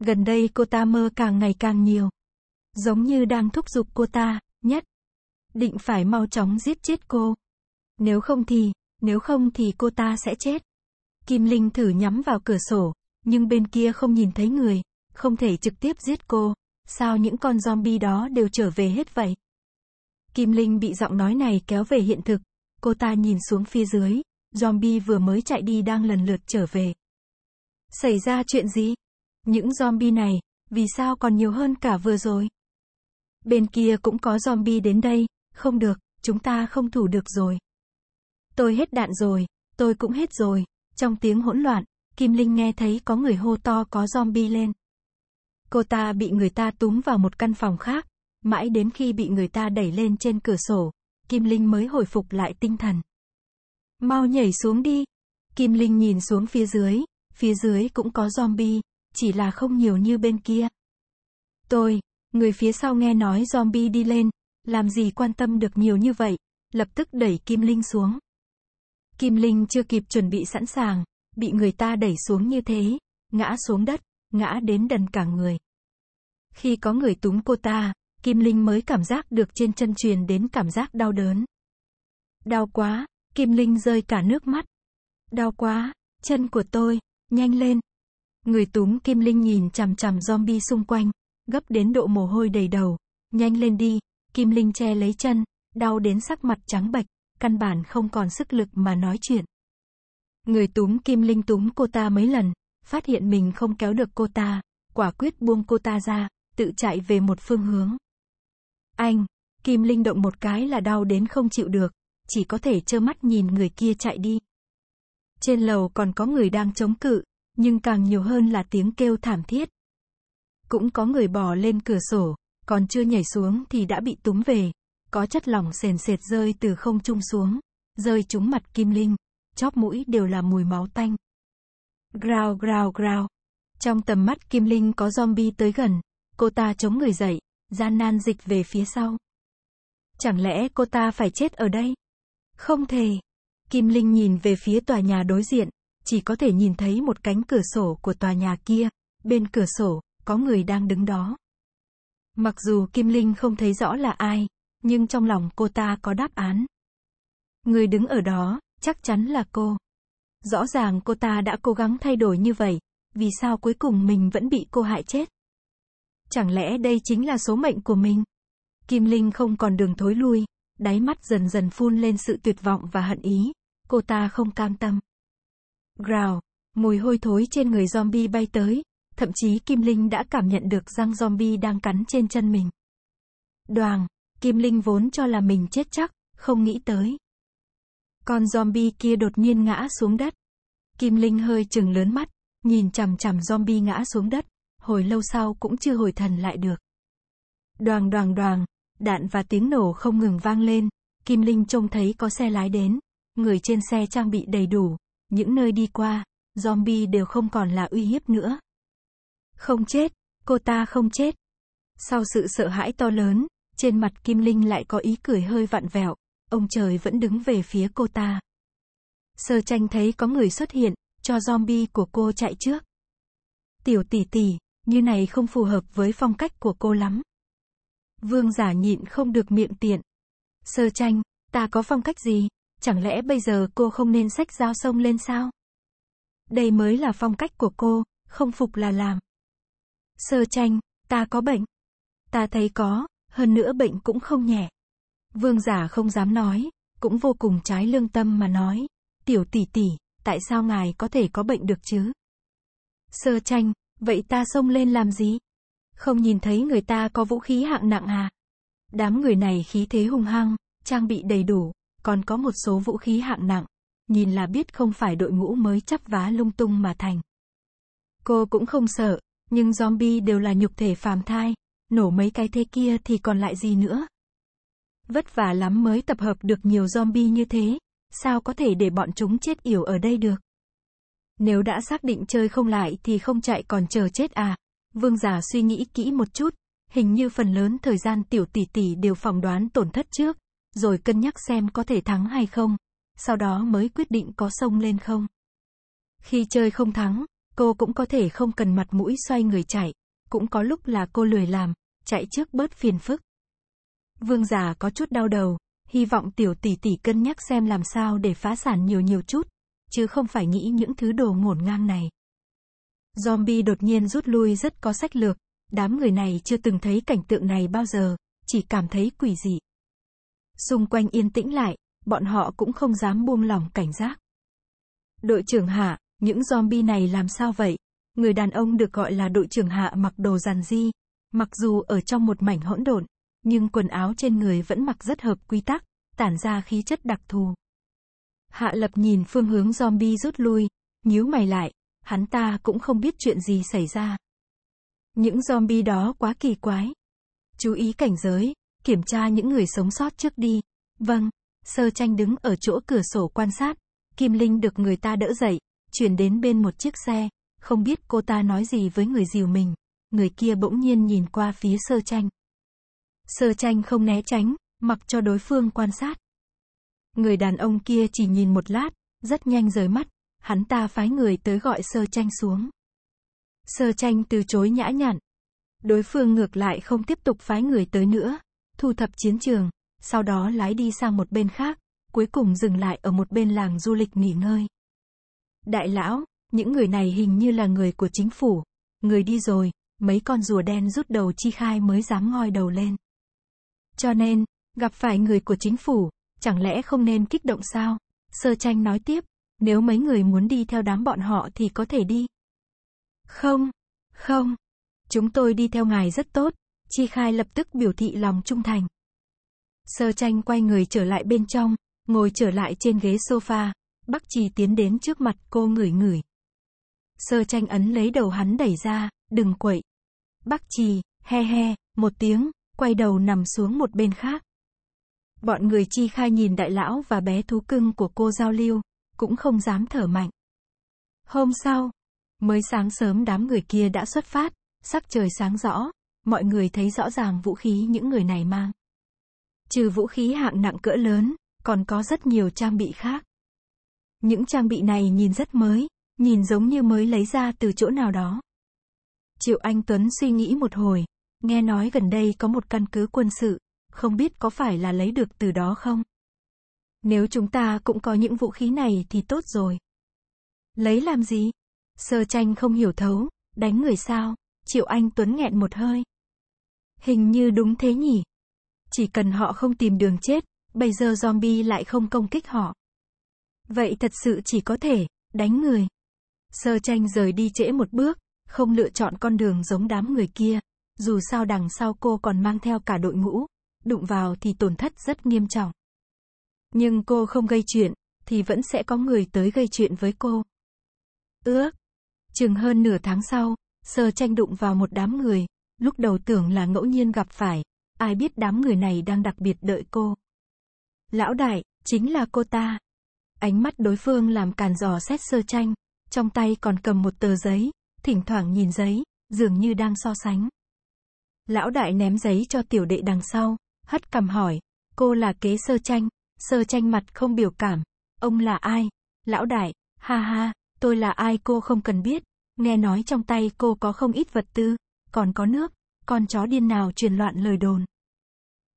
S1: Gần đây cô ta mơ càng ngày càng nhiều, Giống như đang thúc giục cô ta, nhất. Định phải mau chóng giết chết cô. Nếu không thì, nếu không thì cô ta sẽ chết. Kim Linh thử nhắm vào cửa sổ, nhưng bên kia không nhìn thấy người, không thể trực tiếp giết cô. Sao những con zombie đó đều trở về hết vậy? Kim Linh bị giọng nói này kéo về hiện thực. Cô ta nhìn xuống phía dưới, zombie vừa mới chạy đi đang lần lượt trở về. Xảy ra chuyện gì? Những zombie này, vì sao còn nhiều hơn cả vừa rồi? Bên kia cũng có zombie đến đây, không được, chúng ta không thủ được rồi. Tôi hết đạn rồi, tôi cũng hết rồi. Trong tiếng hỗn loạn, Kim Linh nghe thấy có người hô to có zombie lên. Cô ta bị người ta túm vào một căn phòng khác, mãi đến khi bị người ta đẩy lên trên cửa sổ, Kim Linh mới hồi phục lại tinh thần. Mau nhảy xuống đi. Kim Linh nhìn xuống phía dưới, phía dưới cũng có zombie, chỉ là không nhiều như bên kia. Tôi, Người phía sau nghe nói zombie đi lên, làm gì quan tâm được nhiều như vậy, lập tức đẩy Kim Linh xuống. Kim Linh chưa kịp chuẩn bị sẵn sàng, bị người ta đẩy xuống như thế, ngã xuống đất, ngã đến đần cả người. Khi có người túm cô ta, Kim Linh mới cảm giác được trên chân truyền đến cảm giác đau đớn. Đau quá, Kim Linh rơi cả nước mắt. Đau quá, chân của tôi, nhanh lên. Người túm Kim Linh nhìn chằm chằm zombie xung quanh, gấp đến độ mồ hôi đầy đầu. Nhanh lên đi, Kim Linh che lấy chân, đau đến sắc mặt trắng bệch, căn bản không còn sức lực mà nói chuyện. Người túm Kim Linh túm cô ta mấy lần, phát hiện mình không kéo được cô ta, quả quyết buông cô ta ra, tự chạy về một phương hướng. Anh, Kim Linh động một cái là đau đến không chịu được, chỉ có thể trơ mắt nhìn người kia chạy đi. Trên lầu còn có người đang chống cự, nhưng càng nhiều hơn là tiếng kêu thảm thiết, cũng có người bò lên cửa sổ, còn chưa nhảy xuống thì đã bị túm về. Có chất lỏng sền sệt rơi từ không trung xuống, rơi trúng mặt Kim Linh, chóp mũi đều là mùi máu tanh. Grao grao grao. Trong tầm mắt Kim Linh có zombie tới gần, cô ta chống người dậy, gian nan dịch về phía sau. Chẳng lẽ cô ta phải chết ở đây? Không thể. Kim Linh nhìn về phía tòa nhà đối diện, chỉ có thể nhìn thấy một cánh cửa sổ của tòa nhà kia. Bên cửa sổ, có người đang đứng đó. Mặc dù Kim Linh không thấy rõ là ai, nhưng trong lòng cô ta có đáp án. Người đứng ở đó, chắc chắn là cô. Rõ ràng cô ta đã cố gắng thay đổi như vậy, vì sao cuối cùng mình vẫn bị cô hại chết? Chẳng lẽ đây chính là số mệnh của mình? Kim Linh không còn đường thối lui, đáy mắt dần dần phun lên sự tuyệt vọng và hận ý. Cô ta không cam tâm. Growl, mùi hôi thối trên người zombie bay tới, Thậm chí Kim Linh đã cảm nhận được răng zombie đang cắn trên chân mình. Đoàn, Kim Linh vốn cho là mình chết chắc, không nghĩ tới. Con zombie kia đột nhiên ngã xuống đất. Kim Linh hơi chừng lớn mắt, nhìn chằm chằm zombie ngã xuống đất, hồi lâu sau cũng chưa hồi thần lại được. Đoàn đoàn đoàn, đạn và tiếng nổ không ngừng vang lên, Kim Linh trông thấy có xe lái đến, người trên xe trang bị đầy đủ, những nơi đi qua, zombie đều không còn là uy hiếp nữa. Không chết, cô ta không chết. Sau sự sợ hãi to lớn, trên mặt Kim Linh lại có ý cười hơi vặn vẹo, ông trời vẫn đứng về phía cô ta. Sơ tranh thấy có người xuất hiện, cho zombie của cô chạy trước. Tiểu tỷ tỷ, như này không phù hợp với phong cách của cô lắm. Vương giả nhịn không được miệng tiện. Sơ tranh, ta có phong cách gì? Chẳng lẽ bây giờ cô không nên sách dao sông lên sao? Đây mới là phong cách của cô, không phục là làm. Sơ tranh, ta có bệnh. Ta thấy có, hơn nữa bệnh cũng không nhẹ. Vương giả không dám nói, cũng vô cùng trái lương tâm mà nói. Tiểu tỷ tỷ, tại sao ngài có thể có bệnh được chứ? Sơ tranh, vậy ta xông lên làm gì? Không nhìn thấy người ta có vũ khí hạng nặng à? Đám người này khí thế hung hăng, trang bị đầy đủ, còn có một số vũ khí hạng nặng. Nhìn là biết không phải đội ngũ mới chắp vá lung tung mà thành. Cô cũng không sợ, nhưng zombie đều là nhục thể phàm thai, nổ mấy cái thế kia thì còn lại gì nữa. Vất vả lắm mới tập hợp được nhiều zombie như thế, sao có thể để bọn chúng chết yểu ở đây được. Nếu đã xác định chơi không lại thì không chạy còn chờ chết à. Vương giả suy nghĩ kỹ một chút, hình như phần lớn thời gian tiểu tỷ tỷ đều phỏng đoán tổn thất trước, rồi cân nhắc xem có thể thắng hay không, sau đó mới quyết định có sông lên không. Khi chơi không thắng, cô cũng có thể không cần mặt mũi xoay người chạy, cũng có lúc là cô lười làm, chạy trước bớt phiền phức. Vương già có chút đau đầu, hy vọng tiểu tỷ tỷ cân nhắc xem làm sao để phá sản nhiều nhiều chút, chứ không phải nghĩ những thứ đồ ngổn ngang này. Zombie đột nhiên rút lui rất có sách lược, đám người này chưa từng thấy cảnh tượng này bao giờ, chỉ cảm thấy quỷ dị. Xung quanh yên tĩnh lại, bọn họ cũng không dám buông lỏng cảnh giác. Đội trưởng hạ, những zombie này làm sao vậy? Người đàn ông được gọi là đội trưởng hạ mặc đồ giàn di. Mặc dù ở trong một mảnh hỗn độn, nhưng quần áo trên người vẫn mặc rất hợp quy tắc, tản ra khí chất đặc thù. Hạ lập nhìn phương hướng zombie rút lui, nhíu mày lại, hắn ta cũng không biết chuyện gì xảy ra. Những zombie đó quá kỳ quái. Chú ý cảnh giới, kiểm tra những người sống sót trước đi. Vâng, sơ tranh đứng ở chỗ cửa sổ quan sát, Kim Linh được người ta đỡ dậy, Chuyển đến bên một chiếc xe, không biết cô ta nói gì với người dìu mình. Người kia bỗng nhiên nhìn qua phía sơ tranh. Sơ tranh không né tránh, mặc cho đối phương quan sát. Người đàn ông kia chỉ nhìn một lát, rất nhanh rời mắt, hắn ta phái người tới gọi sơ tranh xuống. Sơ tranh từ chối nhã nhặn. Đối phương ngược lại không tiếp tục phái người tới nữa, thu thập chiến trường, sau đó lái đi sang một bên khác, cuối cùng dừng lại ở một bên làng du lịch nghỉ ngơi. Đại lão, những người này hình như là người của chính phủ. Người đi rồi, mấy con rùa đen rút đầu chi khai mới dám ngoi đầu lên. Cho nên, gặp phải người của chính phủ, chẳng lẽ không nên kích động sao? Sơ tranh nói tiếp, nếu mấy người muốn đi theo đám bọn họ thì có thể đi. Không, không, chúng tôi đi theo ngài rất tốt, Chi Khai lập tức biểu thị lòng trung thành. Sơ tranh quay người trở lại bên trong, ngồi trở lại trên ghế sofa, Bắc Trì tiến đến trước mặt cô ngửi ngửi. Sơ tranh ấn lấy đầu hắn đẩy ra, đừng quậy. Bắc Trì, he he, một tiếng, quay đầu nằm xuống một bên khác. Bọn người chi khai nhìn đại lão và bé thú cưng của cô giao lưu, cũng không dám thở mạnh. Hôm sau, mới sáng sớm đám người kia đã xuất phát, sắc trời sáng rõ, mọi người thấy rõ ràng vũ khí những người này mang. Trừ vũ khí hạng nặng cỡ lớn, còn có rất nhiều trang bị khác. Những trang bị này nhìn rất mới, nhìn giống như mới lấy ra từ chỗ nào đó. Triệu Anh Tuấn suy nghĩ một hồi, nghe nói gần đây có một căn cứ quân sự, không biết có phải là lấy được từ đó không? Nếu chúng ta cũng có những vũ khí này thì tốt rồi. Lấy làm gì? Sơ tranh không hiểu thấu, đánh người sao? Triệu Anh Tuấn nghẹn một hơi. Hình như đúng thế nhỉ? Chỉ cần họ không tìm đường chết, bây giờ zombie lại không công kích họ. Vậy thật sự chỉ có thể, đánh người. Sơ tranh rời đi trễ một bước, không lựa chọn con đường giống đám người kia. Dù sao đằng sau cô còn mang theo cả đội ngũ, đụng vào thì tổn thất rất nghiêm trọng. Nhưng cô không gây chuyện, thì vẫn sẽ có người tới gây chuyện với cô. Ước. Chừng hơn nửa tháng sau, sơ tranh đụng vào một đám người, lúc đầu tưởng là ngẫu nhiên gặp phải, ai biết đám người này đang đặc biệt đợi cô. Lão đại, chính là cô ta. Ánh mắt đối phương làm càn dò xét sơ tranh, trong tay còn cầm một tờ giấy, thỉnh thoảng nhìn giấy, dường như đang so sánh. Lão đại ném giấy cho tiểu đệ đằng sau, hất cầm hỏi, cô là kế sơ tranh, sơ tranh mặt không biểu cảm, ông là ai? Lão đại, ha ha, tôi là ai cô không cần biết, nghe nói trong tay cô có không ít vật tư, còn có nước, con chó điên nào truyền loạn lời đồn.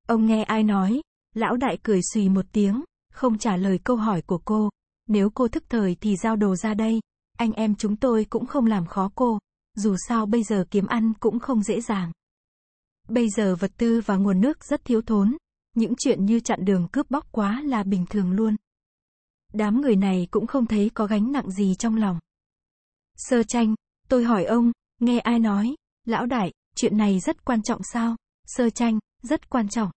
S1: Ông nghe ai nói, lão đại cười xùy một tiếng, không trả lời câu hỏi của cô. Nếu cô thức thời thì giao đồ ra đây, anh em chúng tôi cũng không làm khó cô, dù sao bây giờ kiếm ăn cũng không dễ dàng. Bây giờ vật tư và nguồn nước rất thiếu thốn, những chuyện như chặn đường cướp bóc quá là bình thường luôn. Đám người này cũng không thấy có gánh nặng gì trong lòng. Sơ tranh, tôi hỏi ông, nghe ai nói, lão đại, chuyện này rất quan trọng sao? Sơ tranh, rất quan trọng.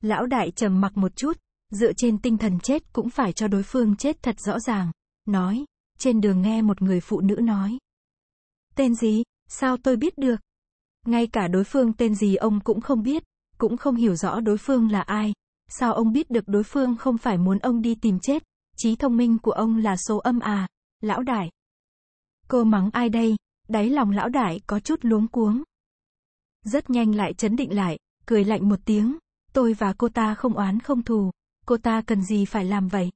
S1: Lão đại trầm mặc một chút, dựa trên tinh thần chết cũng phải cho đối phương chết thật rõ ràng. Nói, trên đường nghe một người phụ nữ nói. Tên gì, sao tôi biết được? Ngay cả đối phương tên gì ông cũng không biết, cũng không hiểu rõ đối phương là ai. Sao ông biết được đối phương không phải muốn ông đi tìm chết, trí thông minh của ông là số âm à, lão đại. Cô mắng ai đây, đáy lòng lão đại có chút luống cuống. Rất nhanh lại chấn định lại, cười lạnh một tiếng, tôi và cô ta không oán không thù, cô ta cần gì phải làm vậy?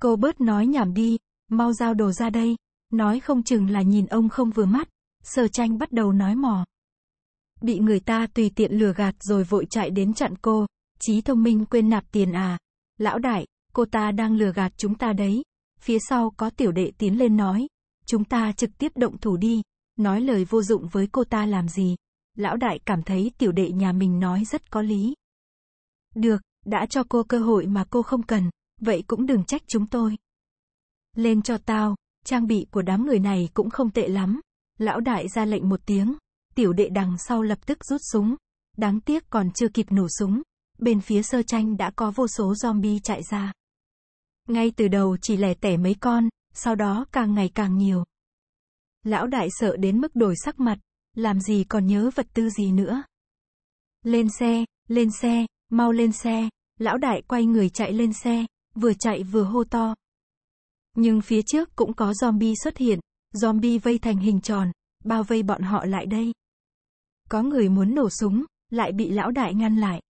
S1: Cô bớt nói nhảm đi, mau giao đồ ra đây, nói không chừng là nhìn ông không vừa mắt, sở tranh bắt đầu nói mò Bị người ta tùy tiện lừa gạt rồi vội chạy đến chặn cô, trí thông minh quên nạp tiền à. Lão đại, cô ta đang lừa gạt chúng ta đấy. Phía sau có tiểu đệ tiến lên nói, chúng ta trực tiếp động thủ đi, nói lời vô dụng với cô ta làm gì. Lão đại cảm thấy tiểu đệ nhà mình nói rất có lý. Được, đã cho cô cơ hội mà cô không cần, vậy cũng đừng trách chúng tôi. Lên cho tao, trang bị của đám người này cũng không tệ lắm. Lão đại ra lệnh một tiếng, tiểu đệ đằng sau lập tức rút súng. Đáng tiếc còn chưa kịp nổ súng, bên phía sơ tranh đã có vô số zombie chạy ra. Ngay từ đầu chỉ lẻ tẻ mấy con, sau đó càng ngày càng nhiều. Lão đại sợ đến mức đổi sắc mặt, làm gì còn nhớ vật tư gì nữa. Lên xe, lên xe, mau lên xe, lão đại quay người chạy lên xe, vừa chạy vừa hô to. Nhưng phía trước cũng có zombie xuất hiện, zombie vây thành hình tròn, bao vây bọn họ lại đây. Có người muốn nổ súng, lại bị lão đại ngăn lại.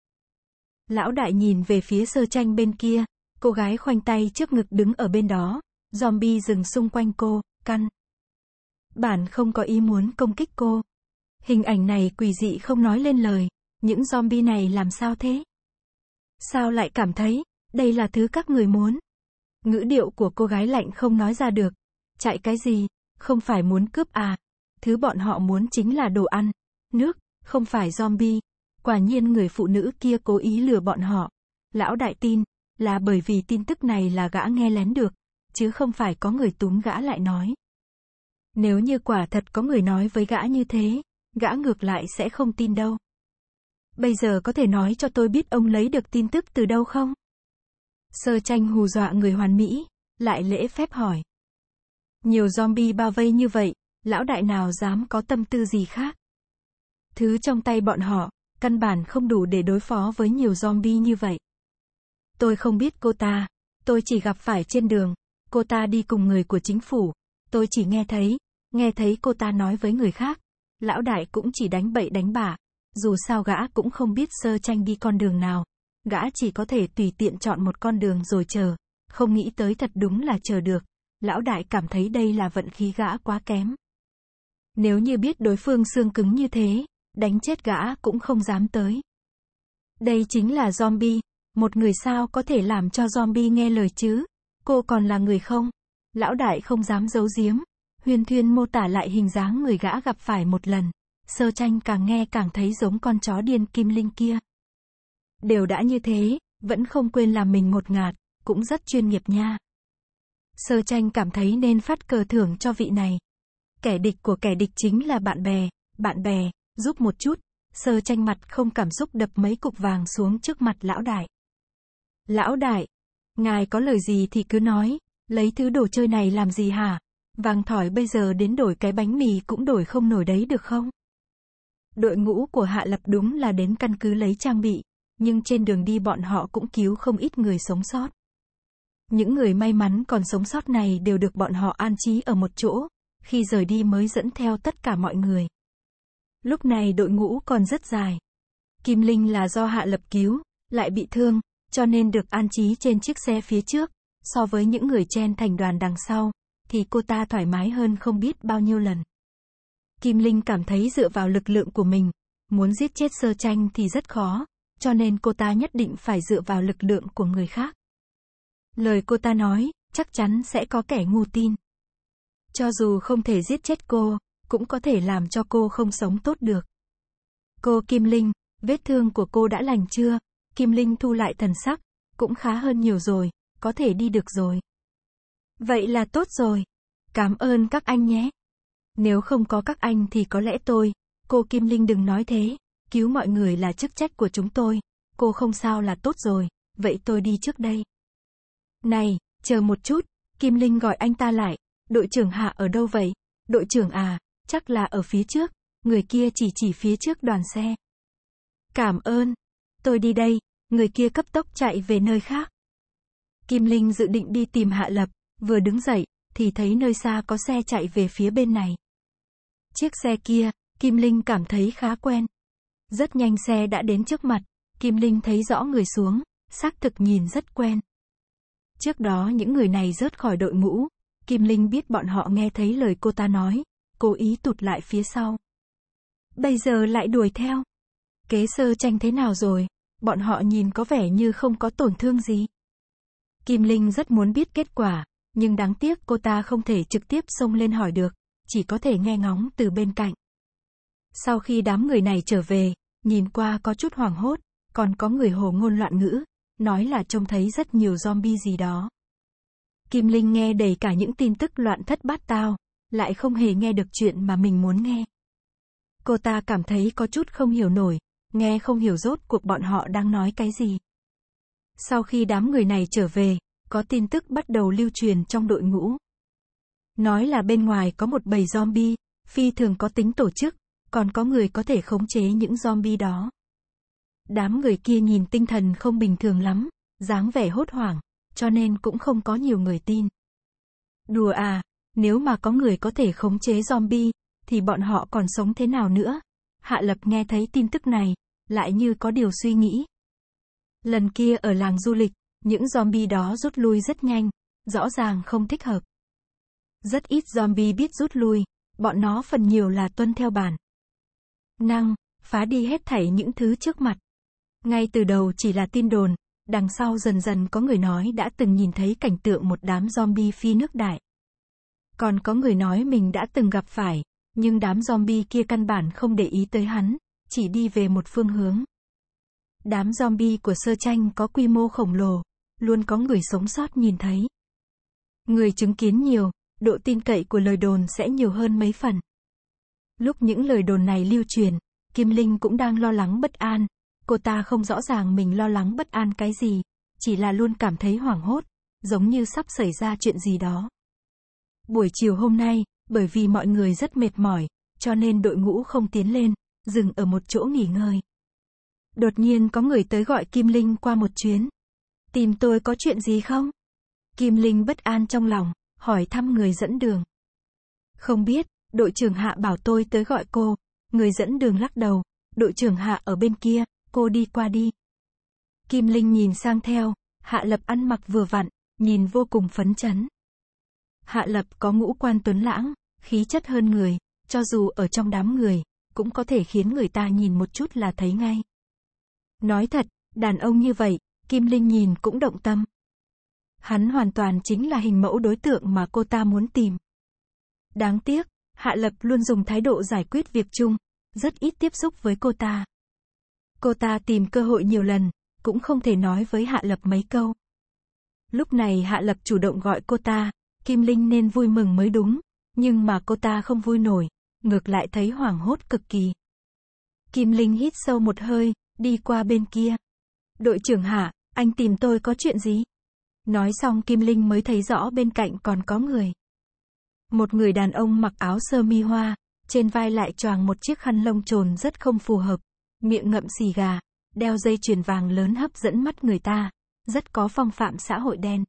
S1: Lão đại nhìn về phía sơ tranh bên kia, cô gái khoanh tay trước ngực đứng ở bên đó, zombie dừng xung quanh cô, căn. Bản không có ý muốn công kích cô. Hình ảnh này quỷ dị không nói lên lời, những zombie này làm sao thế? Sao lại cảm thấy, đây là thứ các người muốn? Ngữ điệu của cô gái lạnh không nói ra được. Chạy cái gì? Không phải muốn cướp à? Thứ bọn họ muốn chính là đồ ăn, nước, không phải zombie. Quả nhiên người phụ nữ kia cố ý lừa bọn họ. Lão đại tin, là bởi vì tin tức này là gã nghe lén được, chứ không phải có người túm gã lại nói. Nếu như quả thật có người nói với gã như thế, gã ngược lại sẽ không tin đâu bây giờ có thể nói cho tôi biết ông lấy được tin tức từ đâu không? Sơ tranh hù dọa người hoàn mỹ, lại lễ phép hỏi. Nhiều zombie bao vây như vậy, lão đại nào dám có tâm tư gì khác? Thứ trong tay bọn họ, căn bản không đủ để đối phó với nhiều zombie như vậy. Tôi không biết cô ta, tôi chỉ gặp phải trên đường, cô ta đi cùng người của chính phủ, tôi chỉ nghe thấy, nghe thấy cô ta nói với người khác, lão đại cũng chỉ đánh bậy đánh bạ, dù sao gã cũng không biết sơ tranh đi con đường nào. Gã chỉ có thể tùy tiện chọn một con đường rồi chờ. Không nghĩ tới thật đúng là chờ được. Lão đại cảm thấy đây là vận khí gã quá kém. Nếu như biết đối phương xương cứng như thế, đánh chết gã cũng không dám tới. Đây chính là zombie. Một người sao có thể làm cho zombie nghe lời chứ? Cô còn là người không? Lão đại không dám giấu giếm. Huyền Thuyên mô tả lại hình dáng người gã gặp phải một lần sơ tranh càng nghe càng thấy giống con chó điên kim linh kia. Đều đã như thế, vẫn không quên làm mình ngột ngạt, cũng rất chuyên nghiệp nha. Sơ tranh cảm thấy nên phát cờ thưởng cho vị này. Kẻ địch của kẻ địch chính là bạn bè, bạn bè, giúp một chút. Sơ tranh mặt không cảm xúc đập mấy cục vàng xuống trước mặt lão đại. Lão đại, ngài có lời gì thì cứ nói, lấy thứ đồ chơi này làm gì hả? Vàng thỏi bây giờ đến đổi cái bánh mì cũng đổi không nổi đấy được không? Đội ngũ của Hạ Lập đúng là đến căn cứ lấy trang bị, nhưng trên đường đi bọn họ cũng cứu không ít người sống sót. Những người may mắn còn sống sót này đều được bọn họ an trí ở một chỗ, khi rời đi mới dẫn theo tất cả mọi người. Lúc này đội ngũ còn rất dài. Kim Linh là do Hạ Lập cứu, lại bị thương, cho nên được an trí trên chiếc xe phía trước, so với những người chen thành đoàn đằng sau, thì cô ta thoải mái hơn không biết bao nhiêu lần. Kim Linh cảm thấy dựa vào lực lượng của mình, muốn giết chết sơ tranh thì rất khó, cho nên cô ta nhất định phải dựa vào lực lượng của người khác. Lời cô ta nói, chắc chắn sẽ có kẻ ngu tin. Cho dù không thể giết chết cô, cũng có thể làm cho cô không sống tốt được. Cô Kim Linh, vết thương của cô đã lành chưa? Kim Linh thu lại thần sắc, cũng khá hơn nhiều rồi, có thể đi được rồi. Vậy là tốt rồi. Cảm ơn các anh nhé. Nếu không có các anh thì có lẽ tôi, cô Kim Linh đừng nói thế, cứu mọi người là chức trách của chúng tôi, cô không sao là tốt rồi, vậy tôi đi trước đây. Này, chờ một chút, Kim Linh gọi anh ta lại, đội trưởng Hạ ở đâu vậy? Đội trưởng à, chắc là ở phía trước, người kia chỉ chỉ phía trước đoàn xe. Cảm ơn, tôi đi đây, người kia cấp tốc chạy về nơi khác. Kim Linh dự định đi tìm Hạ Lập, vừa đứng dậy, thì thấy nơi xa có xe chạy về phía bên này. Chiếc xe kia, Kim Linh cảm thấy khá quen. Rất nhanh xe đã đến trước mặt, Kim Linh thấy rõ người xuống, xác thực nhìn rất quen. Trước đó những người này rớt khỏi đội ngũ, Kim Linh biết bọn họ nghe thấy lời cô ta nói, cố ý tụt lại phía sau. Bây giờ lại đuổi theo. Kế sơ tranh thế nào rồi, bọn họ nhìn có vẻ như không có tổn thương gì. Kim Linh rất muốn biết kết quả, nhưng đáng tiếc cô ta không thể trực tiếp xông lên hỏi được chỉ có thể nghe ngóng từ bên cạnh. Sau khi đám người này trở về, nhìn qua có chút hoảng hốt, còn có người hồ ngôn loạn ngữ, nói là trông thấy rất nhiều zombie gì đó. Kim Linh nghe đầy cả những tin tức loạn thất bát tao, lại không hề nghe được chuyện mà mình muốn nghe. Cô ta cảm thấy có chút không hiểu nổi, nghe không hiểu rốt cuộc bọn họ đang nói cái gì. Sau khi đám người này trở về, có tin tức bắt đầu lưu truyền trong đội ngũ. Nói là bên ngoài có một bầy zombie, phi thường có tính tổ chức, còn có người có thể khống chế những zombie đó. Đám người kia nhìn tinh thần không bình thường lắm, dáng vẻ hốt hoảng, cho nên cũng không có nhiều người tin. Đùa à, nếu mà có người có thể khống chế zombie, thì bọn họ còn sống thế nào nữa? Hạ Lập nghe thấy tin tức này, lại như có điều suy nghĩ. Lần kia ở làng du lịch, những zombie đó rút lui rất nhanh, rõ ràng không thích hợp. Rất ít zombie biết rút lui, bọn nó phần nhiều là tuân theo bản. Năng, phá đi hết thảy những thứ trước mặt. Ngay từ đầu chỉ là tin đồn, đằng sau dần dần có người nói đã từng nhìn thấy cảnh tượng một đám zombie phi nước đại. Còn có người nói mình đã từng gặp phải, nhưng đám zombie kia căn bản không để ý tới hắn, chỉ đi về một phương hướng. Đám zombie của sơ tranh có quy mô khổng lồ, luôn có người sống sót nhìn thấy. Người chứng kiến nhiều, độ tin cậy của lời đồn sẽ nhiều hơn mấy phần. Lúc những lời đồn này lưu truyền, Kim Linh cũng đang lo lắng bất an. Cô ta không rõ ràng mình lo lắng bất an cái gì, chỉ là luôn cảm thấy hoảng hốt, giống như sắp xảy ra chuyện gì đó. Buổi chiều hôm nay, bởi vì mọi người rất mệt mỏi, cho nên đội ngũ không tiến lên, dừng ở một chỗ nghỉ ngơi. Đột nhiên có người tới gọi Kim Linh qua một chuyến. Tìm tôi có chuyện gì không? Kim Linh bất an trong lòng, hỏi thăm người dẫn đường. Không biết, đội trưởng Hạ bảo tôi tới gọi cô. Người dẫn đường lắc đầu, đội trưởng Hạ ở bên kia, cô đi qua đi. Kim Linh nhìn sang theo, Hạ Lập ăn mặc vừa vặn, nhìn vô cùng phấn chấn. Hạ Lập có ngũ quan tuấn lãng, khí chất hơn người, cho dù ở trong đám người, cũng có thể khiến người ta nhìn một chút là thấy ngay. Nói thật, đàn ông như vậy, Kim Linh nhìn cũng động tâm. Hắn hoàn toàn chính là hình mẫu đối tượng mà cô ta muốn tìm. Đáng tiếc, Hạ Lập luôn dùng thái độ giải quyết việc chung, rất ít tiếp xúc với cô ta. Cô ta tìm cơ hội nhiều lần, cũng không thể nói với Hạ Lập mấy câu. Lúc này Hạ Lập chủ động gọi cô ta, Kim Linh nên vui mừng mới đúng, nhưng mà cô ta không vui nổi, ngược lại thấy hoảng hốt cực kỳ. Kim Linh hít sâu một hơi, đi qua bên kia. Đội trưởng Hạ, anh tìm tôi có chuyện gì? Nói xong Kim Linh mới thấy rõ bên cạnh còn có người. Một người đàn ông mặc áo sơ mi hoa, trên vai lại choàng một chiếc khăn lông trồn rất không phù hợp, miệng ngậm xì gà, đeo dây chuyền vàng lớn hấp dẫn mắt người ta, rất có phong phạm xã hội đen.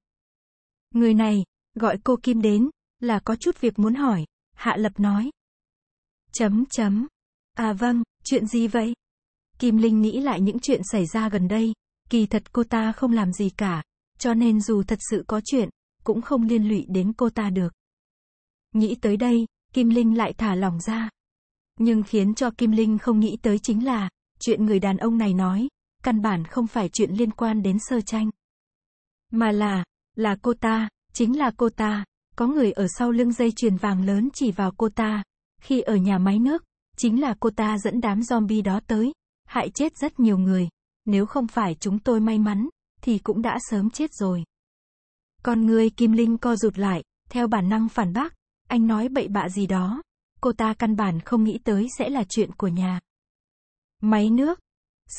S1: Người này, gọi cô Kim đến, là có chút việc muốn hỏi, Hạ Lập nói. Chấm chấm. À vâng, chuyện gì vậy? Kim Linh nghĩ lại những chuyện xảy ra gần đây, kỳ thật cô ta không làm gì cả, cho nên dù thật sự có chuyện, cũng không liên lụy đến cô ta được. Nghĩ tới đây, Kim Linh lại thả lỏng ra. Nhưng khiến cho Kim Linh không nghĩ tới chính là, chuyện người đàn ông này nói, căn bản không phải chuyện liên quan đến sơ tranh. Mà là, là cô ta, chính là cô ta, có người ở sau lưng dây chuyền vàng lớn chỉ vào cô ta, khi ở nhà máy nước, chính là cô ta dẫn đám zombie đó tới, hại chết rất nhiều người, nếu không phải chúng tôi may mắn, thì cũng đã sớm chết rồi. Con người Kim Linh co rụt lại, theo bản năng phản bác, anh nói bậy bạ gì đó. Cô ta căn bản không nghĩ tới sẽ là chuyện của nhà. Máy nước.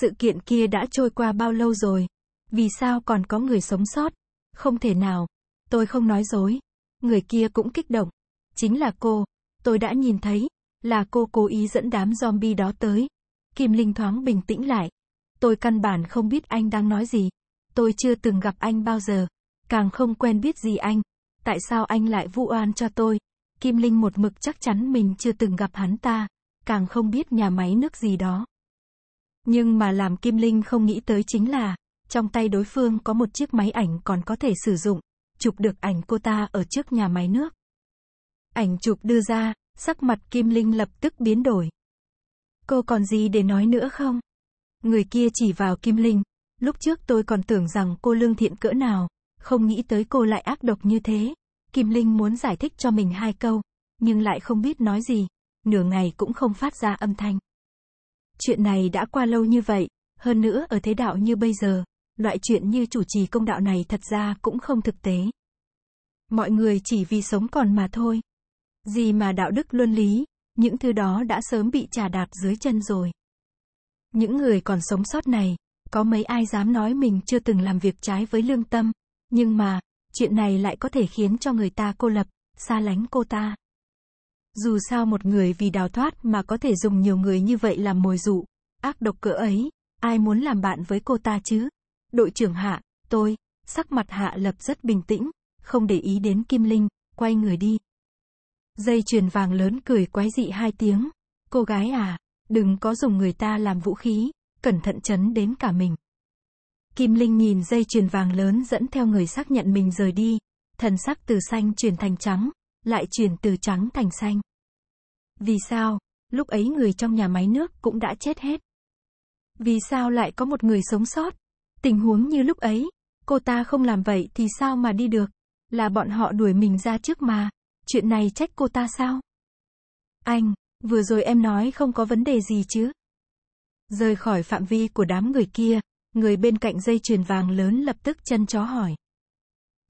S1: Sự kiện kia đã trôi qua bao lâu rồi? Vì sao còn có người sống sót? Không thể nào. Tôi không nói dối. Người kia cũng kích động. Chính là cô. Tôi đã nhìn thấy. Là cô cố ý dẫn đám zombie đó tới. Kim Linh thoáng bình tĩnh lại. Tôi căn bản không biết anh đang nói gì. Tôi chưa từng gặp anh bao giờ. Càng không quen biết gì anh. Tại sao anh lại vu oan cho tôi? Kim Linh một mực chắc chắn mình chưa từng gặp hắn ta. Càng không biết nhà máy nước gì đó. Nhưng mà làm Kim Linh không nghĩ tới chính là, trong tay đối phương có một chiếc máy ảnh còn có thể sử dụng, chụp được ảnh cô ta ở trước nhà máy nước. Ảnh chụp đưa ra, sắc mặt Kim Linh lập tức biến đổi. Cô còn gì để nói nữa không? Người kia chỉ vào Kim Linh, Lúc trước tôi còn tưởng rằng cô lương thiện cỡ nào, không nghĩ tới cô lại ác độc như thế. Kim Linh muốn giải thích cho mình hai câu, nhưng lại không biết nói gì, nửa ngày cũng không phát ra âm thanh. Chuyện này đã qua lâu như vậy, hơn nữa ở thế đạo như bây giờ, loại chuyện như chủ trì công đạo này thật ra cũng không thực tế. Mọi người chỉ vì sống còn mà thôi. Gì mà đạo đức luân lý, những thứ đó đã sớm bị trà đạp dưới chân rồi. Những người còn sống sót này, có mấy ai dám nói mình chưa từng làm việc trái với lương tâm, nhưng mà, chuyện này lại có thể khiến cho người ta cô lập, xa lánh cô ta. Dù sao một người vì đào thoát mà có thể dùng nhiều người như vậy làm mồi dụ, ác độc cỡ ấy, ai muốn làm bạn với cô ta chứ? Đội trưởng Hạ, tôi, sắc mặt Hạ Lập rất bình tĩnh, không để ý đến Kim Linh, quay người đi. Dây chuyền vàng lớn cười quái dị hai tiếng, cô gái à, đừng có dùng người ta làm vũ khí, cẩn thận chấn đến cả mình. Kim Linh nhìn dây chuyền vàng lớn dẫn theo người xác nhận mình rời đi, thần sắc từ xanh chuyển thành trắng, lại chuyển từ trắng thành xanh. Vì sao, lúc ấy người trong nhà máy nước cũng đã chết hết. Vì sao lại có một người sống sót? Tình huống như lúc ấy, cô ta không làm vậy thì sao mà đi được? Là bọn họ đuổi mình ra trước mà. Chuyện này trách cô ta sao? Anh, vừa rồi em nói không có vấn đề gì chứ? Rời khỏi phạm vi của đám người kia, người bên cạnh dây chuyền vàng lớn lập tức chân chó hỏi.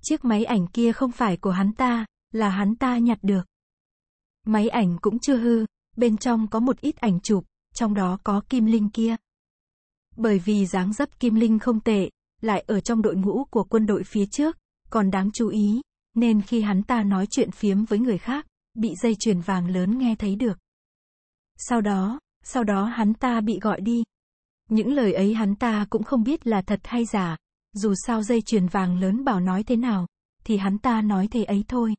S1: Chiếc máy ảnh kia không phải của hắn ta, là hắn ta nhặt được. Máy ảnh cũng chưa hư, bên trong có một ít ảnh chụp, trong đó có Kim Linh kia. Bởi vì dáng dấp Kim Linh không tệ, lại ở trong đội ngũ của quân đội phía trước, còn đáng chú ý, nên khi hắn ta nói chuyện phiếm với người khác, bị dây chuyền vàng lớn nghe thấy được. Sau đó, sau đó hắn ta bị gọi đi. Những lời ấy hắn ta cũng không biết là thật hay giả, dù sao dây chuyền vàng lớn bảo nói thế nào, thì hắn ta nói thế ấy thôi.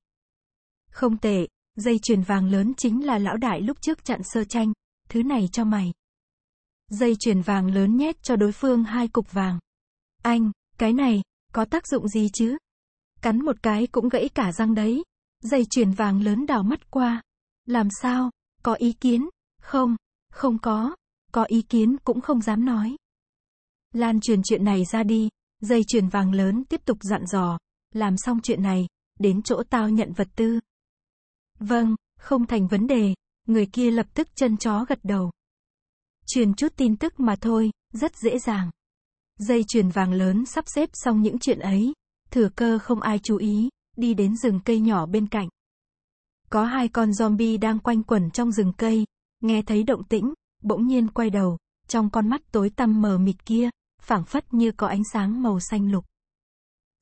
S1: Không tệ, dây chuyền vàng lớn chính là lão đại lúc trước chặn sơ tranh, thứ này cho mày. Dây chuyền vàng lớn nhét cho đối phương hai cục vàng. Anh, cái này, có tác dụng gì chứ? Cắn một cái cũng gãy cả răng đấy. Dây chuyền vàng lớn đảo mắt qua. Làm sao? Có ý kiến? Không. Không có, có ý kiến cũng không dám nói. Lan truyền chuyện này ra đi, dây truyền vàng lớn tiếp tục dặn dò, làm xong chuyện này, đến chỗ tao nhận vật tư. Vâng, không thành vấn đề, người kia lập tức chân chó gật đầu. Truyền chút tin tức mà thôi, rất dễ dàng. Dây truyền vàng lớn sắp xếp xong những chuyện ấy, thừa cơ không ai chú ý, đi đến rừng cây nhỏ bên cạnh. Có hai con zombie đang quanh quẩn trong rừng cây, nghe thấy động tĩnh, bỗng nhiên quay đầu, trong con mắt tối tăm mờ mịt kia, phảng phất như có ánh sáng màu xanh lục.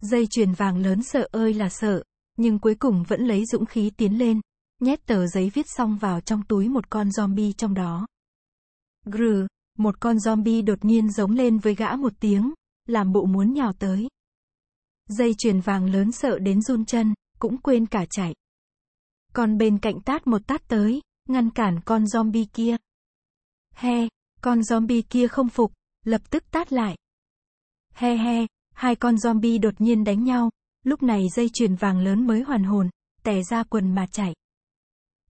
S1: Dây chuyền vàng lớn sợ ơi là sợ, nhưng cuối cùng vẫn lấy dũng khí tiến lên, nhét tờ giấy viết xong vào trong túi một con zombie trong đó. Grừ, một con zombie đột nhiên giống lên với gã một tiếng, làm bộ muốn nhào tới. Dây chuyền vàng lớn sợ đến run chân, cũng quên cả chạy. Còn bên cạnh tát một tát tới, ngăn cản con zombie kia. He, con zombie kia không phục, lập tức tát lại. He he, hai con zombie đột nhiên đánh nhau, lúc này dây chuyền vàng lớn mới hoàn hồn, tè ra quần mà chạy.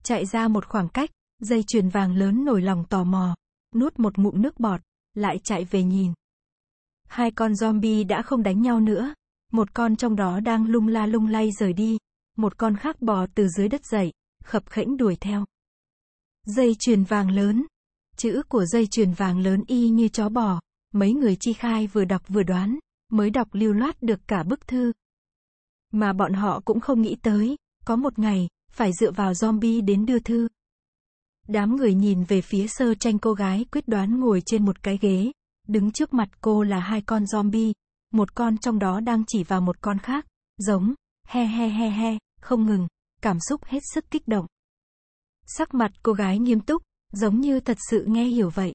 S1: Chạy ra một khoảng cách, dây chuyền vàng lớn nổi lòng tò mò, nuốt một mụn nước bọt, lại chạy về nhìn. Hai con zombie đã không đánh nhau nữa, một con trong đó đang lung la lung lay rời đi, một con khác bò từ dưới đất dậy, khập khẽnh đuổi theo. Dây chuyền vàng lớn. Chữ của dây chuyền vàng lớn y như chó bò. Mấy người chi khai vừa đọc vừa đoán, mới đọc lưu loát được cả bức thư. Mà bọn họ cũng không nghĩ tới, có một ngày, phải dựa vào zombie đến đưa thư. Đám người nhìn về phía sơ tranh cô gái quyết đoán ngồi trên một cái ghế. Đứng trước mặt cô là hai con zombie. Một con trong đó đang chỉ vào một con khác. Giống. He he he he. Không ngừng. Cảm xúc hết sức kích động. Sắc mặt cô gái nghiêm túc, giống như thật sự nghe hiểu vậy.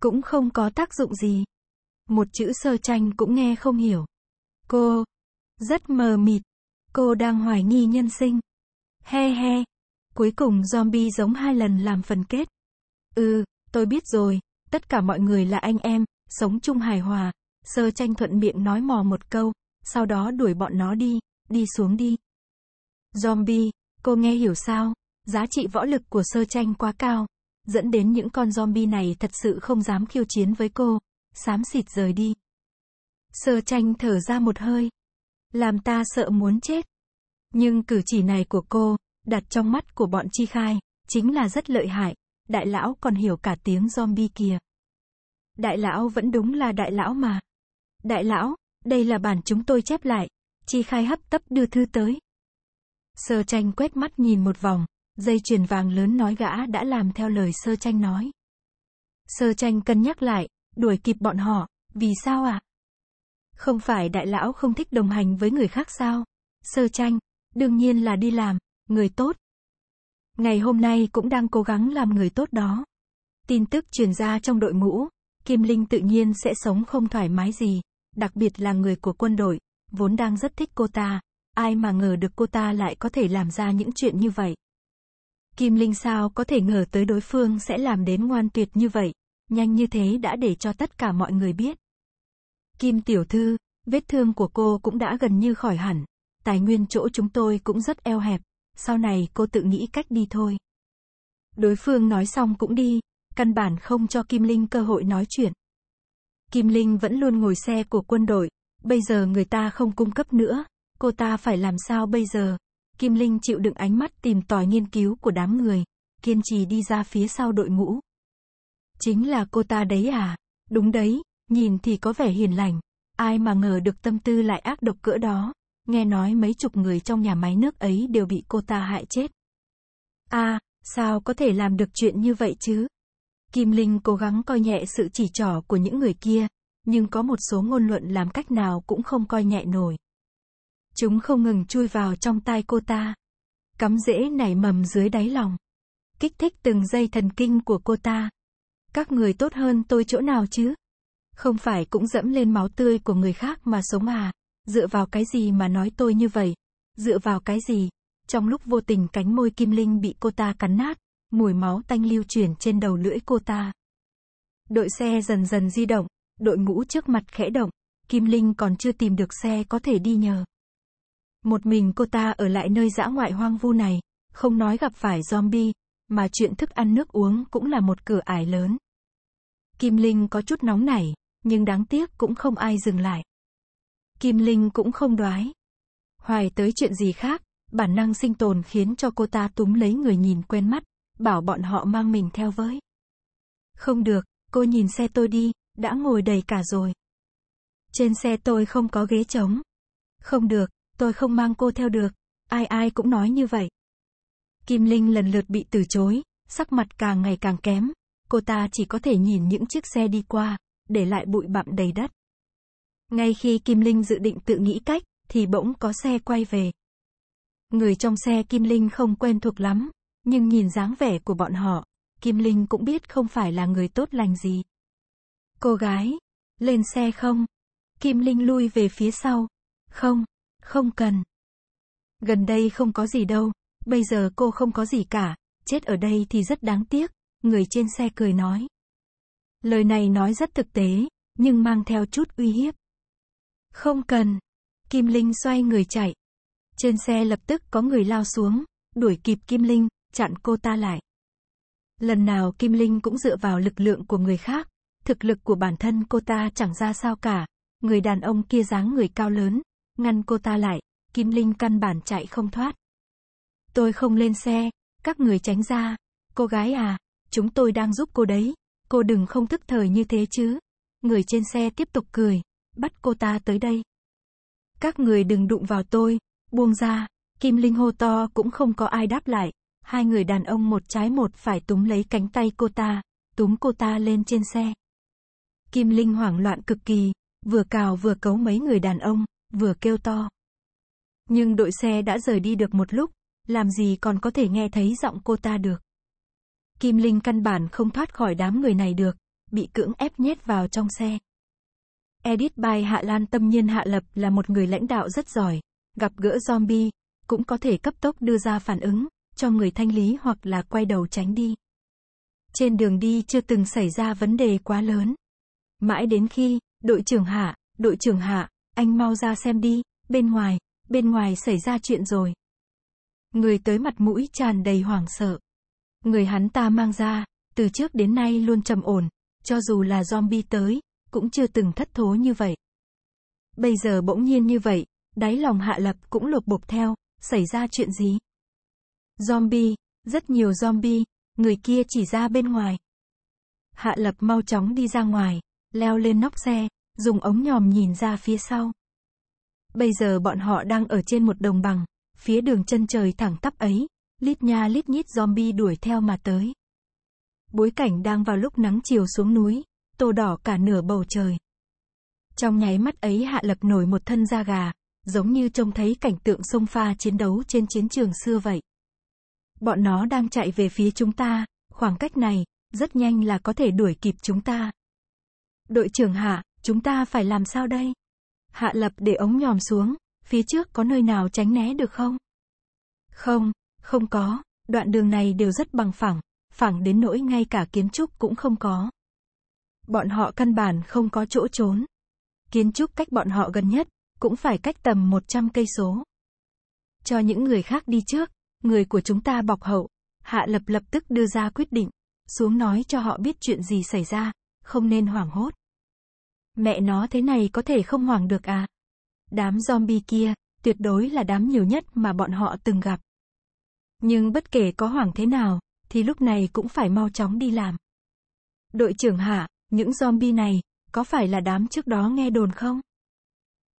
S1: Cũng không có tác dụng gì. Một chữ sơ tranh cũng nghe không hiểu. Cô, rất mờ mịt. Cô đang hoài nghi nhân sinh. He he. Cuối cùng zombie giống hai lần làm phần kết. Ừ, tôi biết rồi, tất cả mọi người là anh em, sống chung hài hòa. Sơ tranh thuận miệng nói mò một câu, sau đó đuổi bọn nó đi, đi xuống đi. Zombie, cô nghe hiểu sao? Giá trị võ lực của sơ tranh quá cao, dẫn đến những con zombie này thật sự không dám khiêu chiến với cô, xám xịt rời đi. Sơ tranh thở ra một hơi. Làm ta sợ muốn chết. Nhưng cử chỉ này của cô, đặt trong mắt của bọn chi khai, chính là rất lợi hại. Đại lão còn hiểu cả tiếng zombie kìa. Đại lão vẫn đúng là đại lão mà. Đại lão, đây là bản chúng tôi chép lại. Chi khai hấp tấp đưa thư tới. Sơ tranh quét mắt nhìn một vòng, Dây chuyền vàng lớn nói gã đã làm theo lời sơ tranh nói. Sơ tranh cân nhắc lại, đuổi kịp bọn họ, vì sao ạ? À? Không phải đại lão không thích đồng hành với người khác sao? Sơ tranh, đương nhiên là đi làm, người tốt. Ngày hôm nay cũng đang cố gắng làm người tốt đó. Tin tức truyền ra trong đội ngũ, Kim Linh tự nhiên sẽ sống không thoải mái gì, đặc biệt là người của quân đội, vốn đang rất thích cô ta, ai mà ngờ được cô ta lại có thể làm ra những chuyện như vậy. Kim Linh sao có thể ngờ tới đối phương sẽ làm đến ngoan tuyệt như vậy, nhanh như thế đã để cho tất cả mọi người biết. Kim Tiểu Thư, vết thương của cô cũng đã gần như khỏi hẳn, tài nguyên chỗ chúng tôi cũng rất eo hẹp, sau này cô tự nghĩ cách đi thôi. Đối phương nói xong cũng đi, căn bản không cho Kim Linh cơ hội nói chuyện. Kim Linh vẫn luôn ngồi xe của quân đội, bây giờ người ta không cung cấp nữa, cô ta phải làm sao bây giờ? Kim Linh chịu đựng ánh mắt tìm tòi nghiên cứu của đám người, kiên trì đi ra phía sau đội ngũ. Chính là cô ta đấy à? Đúng đấy, nhìn thì có vẻ hiền lành, ai mà ngờ được tâm tư lại ác độc cỡ đó, nghe nói mấy chục người trong nhà máy nước ấy đều bị cô ta hại chết. A, à, sao có thể làm được chuyện như vậy chứ? Kim Linh cố gắng coi nhẹ sự chỉ trỏ của những người kia, nhưng có một số ngôn luận làm cách nào cũng không coi nhẹ nổi. Chúng không ngừng chui vào trong tai cô ta. Cắm rễ nảy mầm dưới đáy lòng. Kích thích từng dây thần kinh của cô ta. Các người tốt hơn tôi chỗ nào chứ? Không phải cũng dẫm lên máu tươi của người khác mà sống à? Dựa vào cái gì mà nói tôi như vậy? Dựa vào cái gì? Trong lúc vô tình cánh môi kim linh bị cô ta cắn nát, mùi máu tanh lưu chuyển trên đầu lưỡi cô ta. Đội xe dần dần di động, đội ngũ trước mặt khẽ động, Kim Linh còn chưa tìm được xe có thể đi nhờ. Một mình cô ta ở lại nơi dã ngoại hoang vu này, không nói gặp phải zombie, mà chuyện thức ăn nước uống cũng là một cửa ải lớn. Kim Linh có chút nóng nảy, nhưng đáng tiếc cũng không ai dừng lại. Kim Linh cũng không đoái. Hoài tới chuyện gì khác, bản năng sinh tồn khiến cho cô ta túm lấy người nhìn quen mắt, bảo bọn họ mang mình theo với. Không được, cô nhìn xe tôi đi, đã ngồi đầy cả rồi. Trên xe tôi không có ghế trống. Không được, tôi không mang cô theo được, ai ai cũng nói như vậy. Kim Linh lần lượt bị từ chối, sắc mặt càng ngày càng kém, cô ta chỉ có thể nhìn những chiếc xe đi qua, để lại bụi bặm đầy đất. Ngay khi Kim Linh dự định tự nghĩ cách, thì bỗng có xe quay về. Người trong xe Kim Linh không quen thuộc lắm, nhưng nhìn dáng vẻ của bọn họ, Kim Linh cũng biết không phải là người tốt lành gì. Cô gái, lên xe không? Kim Linh lui về phía sau. Không, không cần. Gần đây không có gì đâu, bây giờ cô không có gì cả, chết ở đây thì rất đáng tiếc, người trên xe cười nói. Lời này nói rất thực tế, nhưng mang theo chút uy hiếp. Không cần. Kim Linh xoay người chạy. Trên xe lập tức có người lao xuống, đuổi kịp Kim Linh, chặn cô ta lại. Lần nào Kim Linh cũng dựa vào lực lượng của người khác, thực lực của bản thân cô ta chẳng ra sao cả. Người đàn ông kia dáng người cao lớn, ngăn cô ta lại, Kim Linh căn bản chạy không thoát. Tôi không lên xe, các người tránh ra, cô gái à, chúng tôi đang giúp cô đấy, cô đừng không thức thời như thế chứ. Người trên xe tiếp tục cười, bắt cô ta tới đây. Các người đừng đụng vào tôi, buông ra, Kim Linh hô to cũng không có ai đáp lại, hai người đàn ông một trái một phải túm lấy cánh tay cô ta, túm cô ta lên trên xe. Kim Linh hoảng loạn cực kỳ, vừa cào vừa cấu mấy người đàn ông, vừa kêu to. Nhưng đội xe đã rời đi được một lúc, làm gì còn có thể nghe thấy giọng cô ta được. Kim Linh căn bản không thoát khỏi đám người này được, bị cưỡng ép nhét vào trong xe. Edit by Hạ Lan Tâm Nhiên Hạ Lập là một người lãnh đạo rất giỏi, gặp gỡ zombie, cũng có thể cấp tốc đưa ra phản ứng, cho người thanh lý hoặc là quay đầu tránh đi. Trên đường đi chưa từng xảy ra vấn đề quá lớn. Mãi đến khi, đội trưởng Hạ, đội trưởng Hạ, anh mau ra xem đi, bên ngoài, bên ngoài xảy ra chuyện rồi. Người tới mặt mũi tràn đầy hoảng sợ. Người hắn ta mang ra, từ trước đến nay luôn trầm ổn, cho dù là zombie tới, cũng chưa từng thất thố như vậy. Bây giờ bỗng nhiên như vậy, đáy lòng hạ lập cũng lột bột theo, xảy ra chuyện gì? Zombie, rất nhiều zombie, người kia chỉ ra bên ngoài. Hạ lập mau chóng đi ra ngoài, leo lên nóc xe, dùng ống nhòm nhìn ra phía sau. Bây giờ bọn họ đang ở trên một đồng bằng, phía đường chân trời thẳng tắp ấy, lít nha lít nhít zombie đuổi theo mà tới. Bối cảnh đang vào lúc nắng chiều xuống núi, tô đỏ cả nửa bầu trời. Trong nháy mắt ấy Hạ Lập nổi một thân da gà, giống như trông thấy cảnh tượng sông pha chiến đấu trên chiến trường xưa vậy. Bọn nó đang chạy về phía chúng ta, khoảng cách này, rất nhanh là có thể đuổi kịp chúng ta. Đội trưởng Hạ, chúng ta phải làm sao đây? Hạ lập để ống nhòm xuống, phía trước có nơi nào tránh né được không? Không, không có, đoạn đường này đều rất bằng phẳng, phẳng đến nỗi ngay cả kiến trúc cũng không có. Bọn họ căn bản không có chỗ trốn. Kiến trúc cách bọn họ gần nhất, cũng phải cách tầm 100 cây số. Cho những người khác đi trước, người của chúng ta bọc hậu. Hạ lập lập tức đưa ra quyết định, xuống nói cho họ biết chuyện gì xảy ra, không nên hoảng hốt. Mẹ nó thế này có thể không hoảng được à? Đám zombie kia, tuyệt đối là đám nhiều nhất mà bọn họ từng gặp. Nhưng bất kể có hoảng thế nào, thì lúc này cũng phải mau chóng đi làm. Đội trưởng hạ, những zombie này, có phải là đám trước đó nghe đồn không?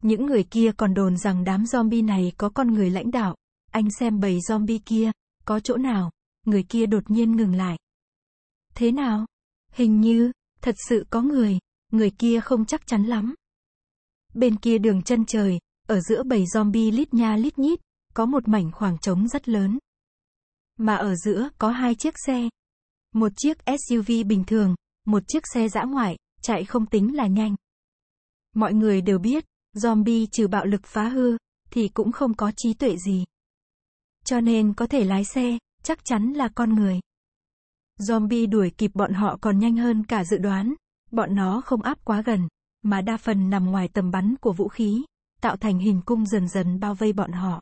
S1: Những người kia còn đồn rằng đám zombie này có con người lãnh đạo. Anh xem bầy zombie kia, có chỗ nào, người kia đột nhiên ngừng lại. Thế nào? Hình như, thật sự có người, người kia không chắc chắn lắm. Bên kia đường chân trời, ở giữa bầy zombie lít nha lít nhít, có một mảnh khoảng trống rất lớn. Mà ở giữa có hai chiếc xe. Một chiếc SUV bình thường, một chiếc xe dã ngoại, chạy không tính là nhanh. Mọi người đều biết, zombie trừ bạo lực phá hư, thì cũng không có trí tuệ gì. Cho nên có thể lái xe, chắc chắn là con người. Zombie đuổi kịp bọn họ còn nhanh hơn cả dự đoán, Bọn nó không áp quá gần, mà đa phần nằm ngoài tầm bắn của vũ khí, tạo thành hình cung dần dần bao vây bọn họ.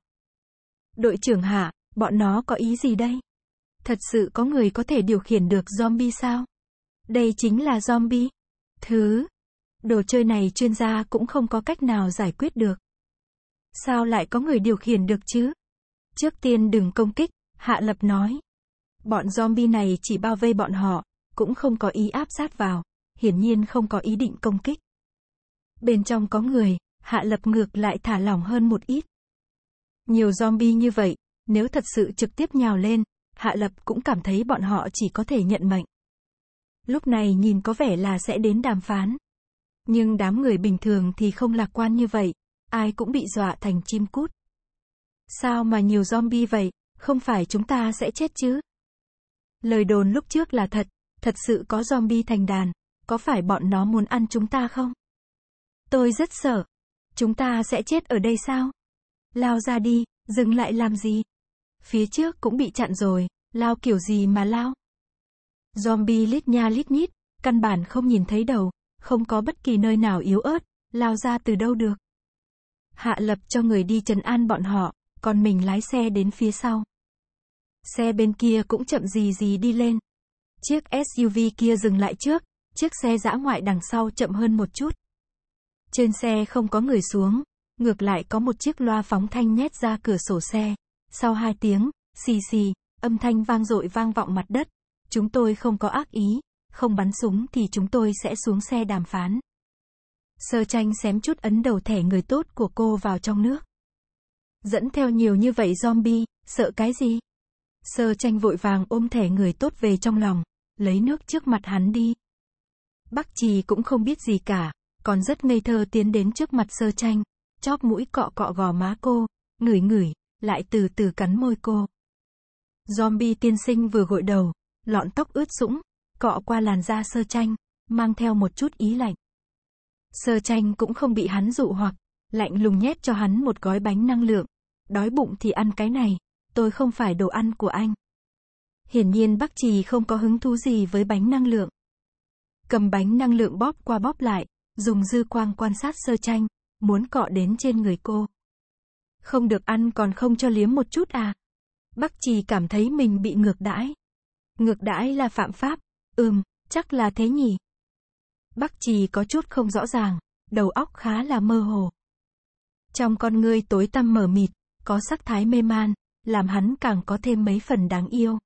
S1: Đội trưởng hạ, bọn nó có ý gì đây? Thật sự có người có thể điều khiển được zombie sao? Đây chính là zombie. Thứ. Đồ chơi này chuyên gia cũng không có cách nào giải quyết được. Sao lại có người điều khiển được chứ? Trước tiên đừng công kích, Hạ Lập nói. Bọn zombie này chỉ bao vây bọn họ, cũng không có ý áp sát vào hiển nhiên không có ý định công kích. Bên trong có người, hạ lập ngược lại thả lỏng hơn một ít. Nhiều zombie như vậy, nếu thật sự trực tiếp nhào lên, hạ lập cũng cảm thấy bọn họ chỉ có thể nhận mệnh. Lúc này nhìn có vẻ là sẽ đến đàm phán. Nhưng đám người bình thường thì không lạc quan như vậy, ai cũng bị dọa thành chim cút. Sao mà nhiều zombie vậy, không phải chúng ta sẽ chết chứ? Lời đồn lúc trước là thật, thật sự có zombie thành đàn có phải bọn nó muốn ăn chúng ta không? Tôi rất sợ. Chúng ta sẽ chết ở đây sao? Lao ra đi, dừng lại làm gì? Phía trước cũng bị chặn rồi, lao kiểu gì mà lao? Zombie lít nha lít nhít, căn bản không nhìn thấy đầu, không có bất kỳ nơi nào yếu ớt, lao ra từ đâu được. Hạ lập cho người đi trần an bọn họ, còn mình lái xe đến phía sau. Xe bên kia cũng chậm gì gì đi lên. Chiếc SUV kia dừng lại trước, chiếc xe dã ngoại đằng sau chậm hơn một chút. Trên xe không có người xuống, ngược lại có một chiếc loa phóng thanh nhét ra cửa sổ xe. Sau hai tiếng, xì xì, âm thanh vang dội vang vọng mặt đất. Chúng tôi không có ác ý, không bắn súng thì chúng tôi sẽ xuống xe đàm phán. Sơ tranh xém chút ấn đầu thẻ người tốt của cô vào trong nước. Dẫn theo nhiều như vậy zombie, sợ cái gì? Sơ tranh vội vàng ôm thẻ người tốt về trong lòng, lấy nước trước mặt hắn đi. Bắc Trì cũng không biết gì cả, còn rất ngây thơ tiến đến trước mặt sơ tranh, chóp mũi cọ cọ gò má cô, ngửi ngửi, lại từ từ cắn môi cô. Zombie tiên sinh vừa gội đầu, lọn tóc ướt sũng, cọ qua làn da sơ tranh, mang theo một chút ý lạnh. Sơ tranh cũng không bị hắn dụ hoặc, lạnh lùng nhét cho hắn một gói bánh năng lượng. Đói bụng thì ăn cái này, tôi không phải đồ ăn của anh. Hiển nhiên Bắc Trì không có hứng thú gì với bánh năng lượng cầm bánh năng lượng bóp qua bóp lại, dùng dư quang quan sát sơ tranh, muốn cọ đến trên người cô. Không được ăn còn không cho liếm một chút à? Bắc Trì cảm thấy mình bị ngược đãi. Ngược đãi là phạm pháp, ừm, chắc là thế nhỉ. Bắc Trì có chút không rõ ràng, đầu óc khá là mơ hồ. Trong con ngươi tối tăm mở mịt, có sắc thái mê man, làm hắn càng có thêm mấy phần đáng yêu.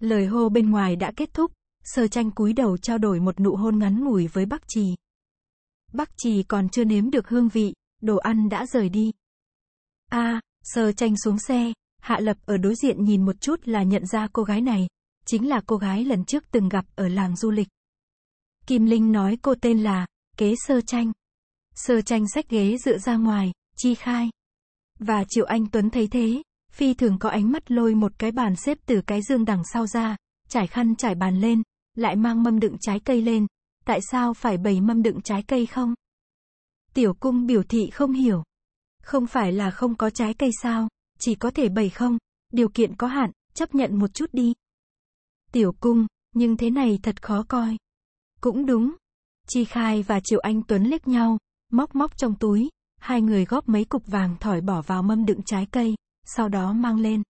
S1: Lời hô bên ngoài đã kết thúc, Sơ tranh cúi đầu trao đổi một nụ hôn ngắn ngủi với Bắc Trì. Bắc Trì còn chưa nếm được hương vị, đồ ăn đã rời đi. A, à, sơ tranh xuống xe, Hạ Lập ở đối diện nhìn một chút là nhận ra cô gái này, chính là cô gái lần trước từng gặp ở làng du lịch. Kim Linh nói cô tên là, kế sơ tranh. Sơ tranh xách ghế dựa ra ngoài, chi khai. Và Triệu Anh Tuấn thấy thế, phi thường có ánh mắt lôi một cái bàn xếp từ cái dương đằng sau ra, trải khăn trải bàn lên, lại mang mâm đựng trái cây lên. Tại sao phải bày mâm đựng trái cây không? Tiểu cung biểu thị không hiểu. Không phải là không có trái cây sao, chỉ có thể bày không, điều kiện có hạn, chấp nhận một chút đi. Tiểu cung, nhưng thế này thật khó coi. Cũng đúng. Chi Khai và Triệu Anh Tuấn liếc nhau, móc móc trong túi, hai người góp mấy cục vàng thỏi bỏ vào mâm đựng trái cây, sau đó mang lên.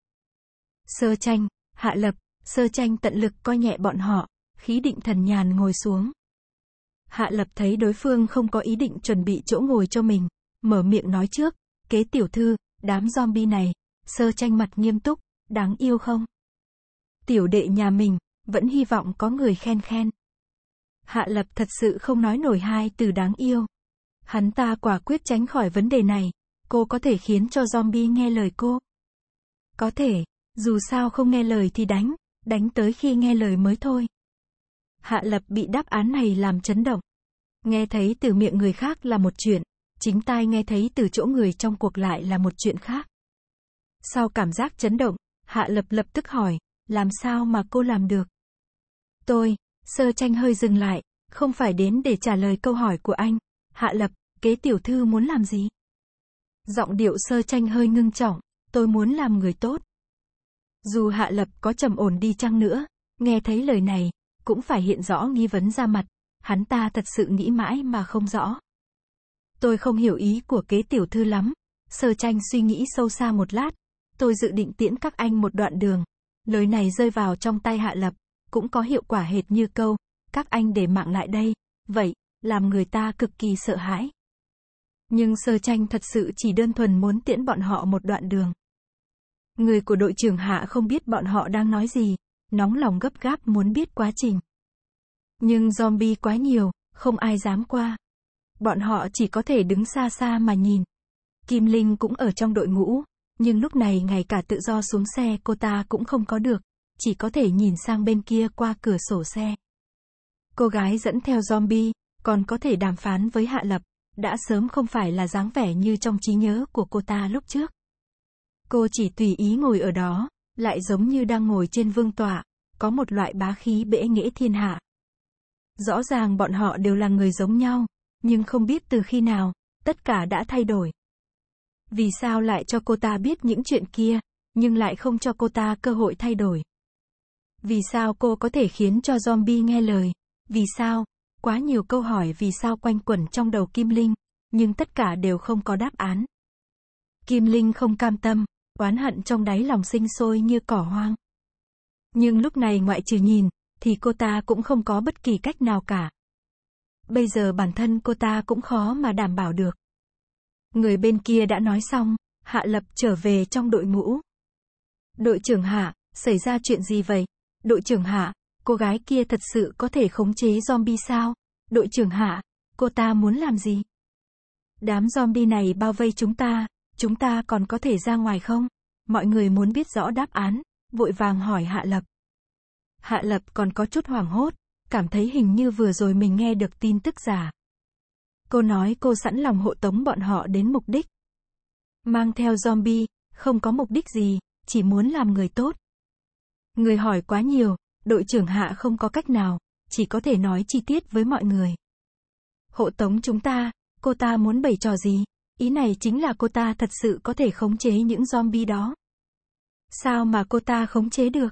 S1: Sơ tranh, hạ lập, sơ tranh tận lực coi nhẹ bọn họ, khí định thần nhàn ngồi xuống. Hạ lập thấy đối phương không có ý định chuẩn bị chỗ ngồi cho mình, mở miệng nói trước, kế tiểu thư, đám zombie này, sơ tranh mặt nghiêm túc, đáng yêu không? Tiểu đệ nhà mình, vẫn hy vọng có người khen khen. Hạ lập thật sự không nói nổi hai từ đáng yêu. Hắn ta quả quyết tránh khỏi vấn đề này, cô có thể khiến cho zombie nghe lời cô. Có thể, dù sao không nghe lời thì đánh, đánh tới khi nghe lời mới thôi. Hạ Lập bị đáp án này làm chấn động. Nghe thấy từ miệng người khác là một chuyện, chính tai nghe thấy từ chỗ người trong cuộc lại là một chuyện khác. Sau cảm giác chấn động, Hạ Lập lập tức hỏi, làm sao mà cô làm được? Tôi, sơ tranh hơi dừng lại, không phải đến để trả lời câu hỏi của anh. Hạ Lập, kế tiểu thư muốn làm gì? Giọng điệu sơ tranh hơi ngưng trọng, tôi muốn làm người tốt. Dù Hạ Lập có trầm ổn đi chăng nữa, nghe thấy lời này, cũng phải hiện rõ nghi vấn ra mặt, hắn ta thật sự nghĩ mãi mà không rõ. Tôi không hiểu ý của kế tiểu thư lắm, sơ tranh suy nghĩ sâu xa một lát, tôi dự định tiễn các anh một đoạn đường. Lời này rơi vào trong tay hạ lập, cũng có hiệu quả hệt như câu, các anh để mạng lại đây, vậy, làm người ta cực kỳ sợ hãi. Nhưng sơ tranh thật sự chỉ đơn thuần muốn tiễn bọn họ một đoạn đường. Người của đội trưởng hạ không biết bọn họ đang nói gì, nóng lòng gấp gáp muốn biết quá trình. Nhưng zombie quá nhiều, không ai dám qua. Bọn họ chỉ có thể đứng xa xa mà nhìn. Kim Linh cũng ở trong đội ngũ, nhưng lúc này ngay cả tự do xuống xe cô ta cũng không có được, chỉ có thể nhìn sang bên kia qua cửa sổ xe. Cô gái dẫn theo zombie, còn có thể đàm phán với Hạ Lập, đã sớm không phải là dáng vẻ như trong trí nhớ của cô ta lúc trước. Cô chỉ tùy ý ngồi ở đó, lại giống như đang ngồi trên vương tọa, có một loại bá khí bệ nghĩa thiên hạ. Rõ ràng bọn họ đều là người giống nhau, nhưng không biết từ khi nào, tất cả đã thay đổi. Vì sao lại cho cô ta biết những chuyện kia, nhưng lại không cho cô ta cơ hội thay đổi? Vì sao cô có thể khiến cho zombie nghe lời? Vì sao? Quá nhiều câu hỏi vì sao quanh quẩn trong đầu Kim Linh, nhưng tất cả đều không có đáp án. Kim Linh không cam tâm, oán hận trong đáy lòng sinh sôi như cỏ hoang. Nhưng lúc này ngoại trừ nhìn, thì cô ta cũng không có bất kỳ cách nào cả. Bây giờ bản thân cô ta cũng khó mà đảm bảo được. Người bên kia đã nói xong, Hạ Lập trở về trong đội ngũ. Đội trưởng Hạ, xảy ra chuyện gì vậy? Đội trưởng Hạ, cô gái kia thật sự có thể khống chế zombie sao? Đội trưởng Hạ, cô ta muốn làm gì? Đám zombie này bao vây chúng ta, Chúng ta còn có thể ra ngoài không? Mọi người muốn biết rõ đáp án, vội vàng hỏi Hạ Lập. Hạ Lập còn có chút hoảng hốt, cảm thấy hình như vừa rồi mình nghe được tin tức giả. Cô nói cô sẵn lòng hộ tống bọn họ đến mục đích. Mang theo zombie, không có mục đích gì, chỉ muốn làm người tốt. Người hỏi quá nhiều, đội trưởng Hạ không có cách nào, chỉ có thể nói chi tiết với mọi người. Hộ tống chúng ta, cô ta muốn bày trò gì? Ý này chính là cô ta thật sự có thể khống chế những zombie đó. Sao mà cô ta khống chế được?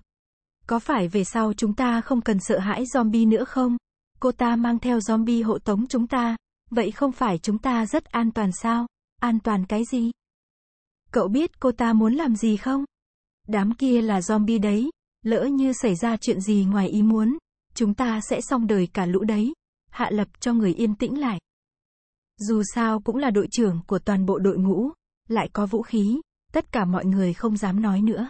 S1: Có phải về sau chúng ta không cần sợ hãi zombie nữa không? Cô ta mang theo zombie hộ tống chúng ta, vậy không phải chúng ta rất an toàn sao? An toàn cái gì? Cậu biết cô ta muốn làm gì không? Đám kia là zombie đấy, lỡ như xảy ra chuyện gì ngoài ý muốn, chúng ta sẽ xong đời cả lũ đấy. Hạ lập cho người yên tĩnh lại. Dù sao cũng là đội trưởng của toàn bộ đội ngũ, lại có vũ khí, tất cả mọi người không dám nói nữa.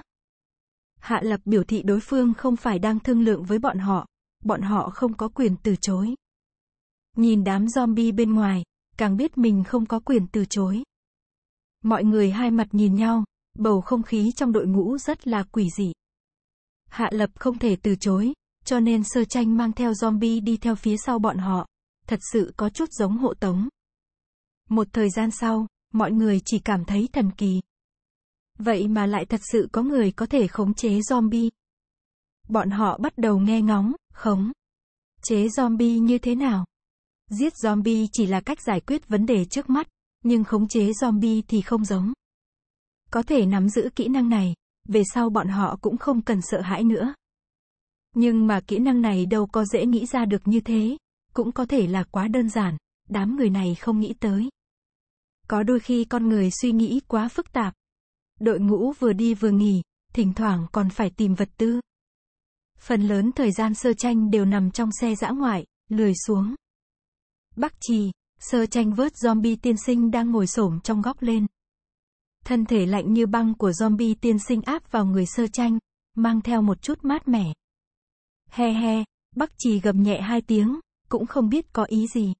S1: Hạ Lập biểu thị đối phương không phải đang thương lượng với bọn họ, bọn họ không có quyền từ chối. Nhìn đám zombie bên ngoài, càng biết mình không có quyền từ chối. Mọi người hai mặt nhìn nhau, bầu không khí trong đội ngũ rất là quỷ dị. Hạ Lập không thể từ chối, cho nên sơ tranh mang theo zombie đi theo phía sau bọn họ. Thật sự có chút giống hộ tống. Một thời gian sau, mọi người chỉ cảm thấy thần kỳ. Vậy mà lại thật sự có người có thể khống chế zombie. Bọn họ bắt đầu nghe ngóng, khống. Chế zombie như thế nào? Giết zombie chỉ là cách giải quyết vấn đề trước mắt, nhưng khống chế zombie thì không giống. Có thể nắm giữ kỹ năng này, về sau bọn họ cũng không cần sợ hãi nữa. Nhưng mà kỹ năng này đâu có dễ nghĩ ra được như thế, cũng có thể là quá đơn giản, đám người này không nghĩ tới. Có đôi khi con người suy nghĩ quá phức tạp. Đội ngũ vừa đi vừa nghỉ, thỉnh thoảng còn phải tìm vật tư. Phần lớn thời gian sơ tranh đều nằm trong xe dã ngoại, lười xuống. Bắc trì, sơ tranh vớt zombie tiên sinh đang ngồi xổm trong góc lên. Thân thể lạnh như băng của zombie tiên sinh áp vào người sơ tranh, mang theo một chút mát mẻ. He he, Bắc trì gầm nhẹ hai tiếng, cũng không biết có ý gì.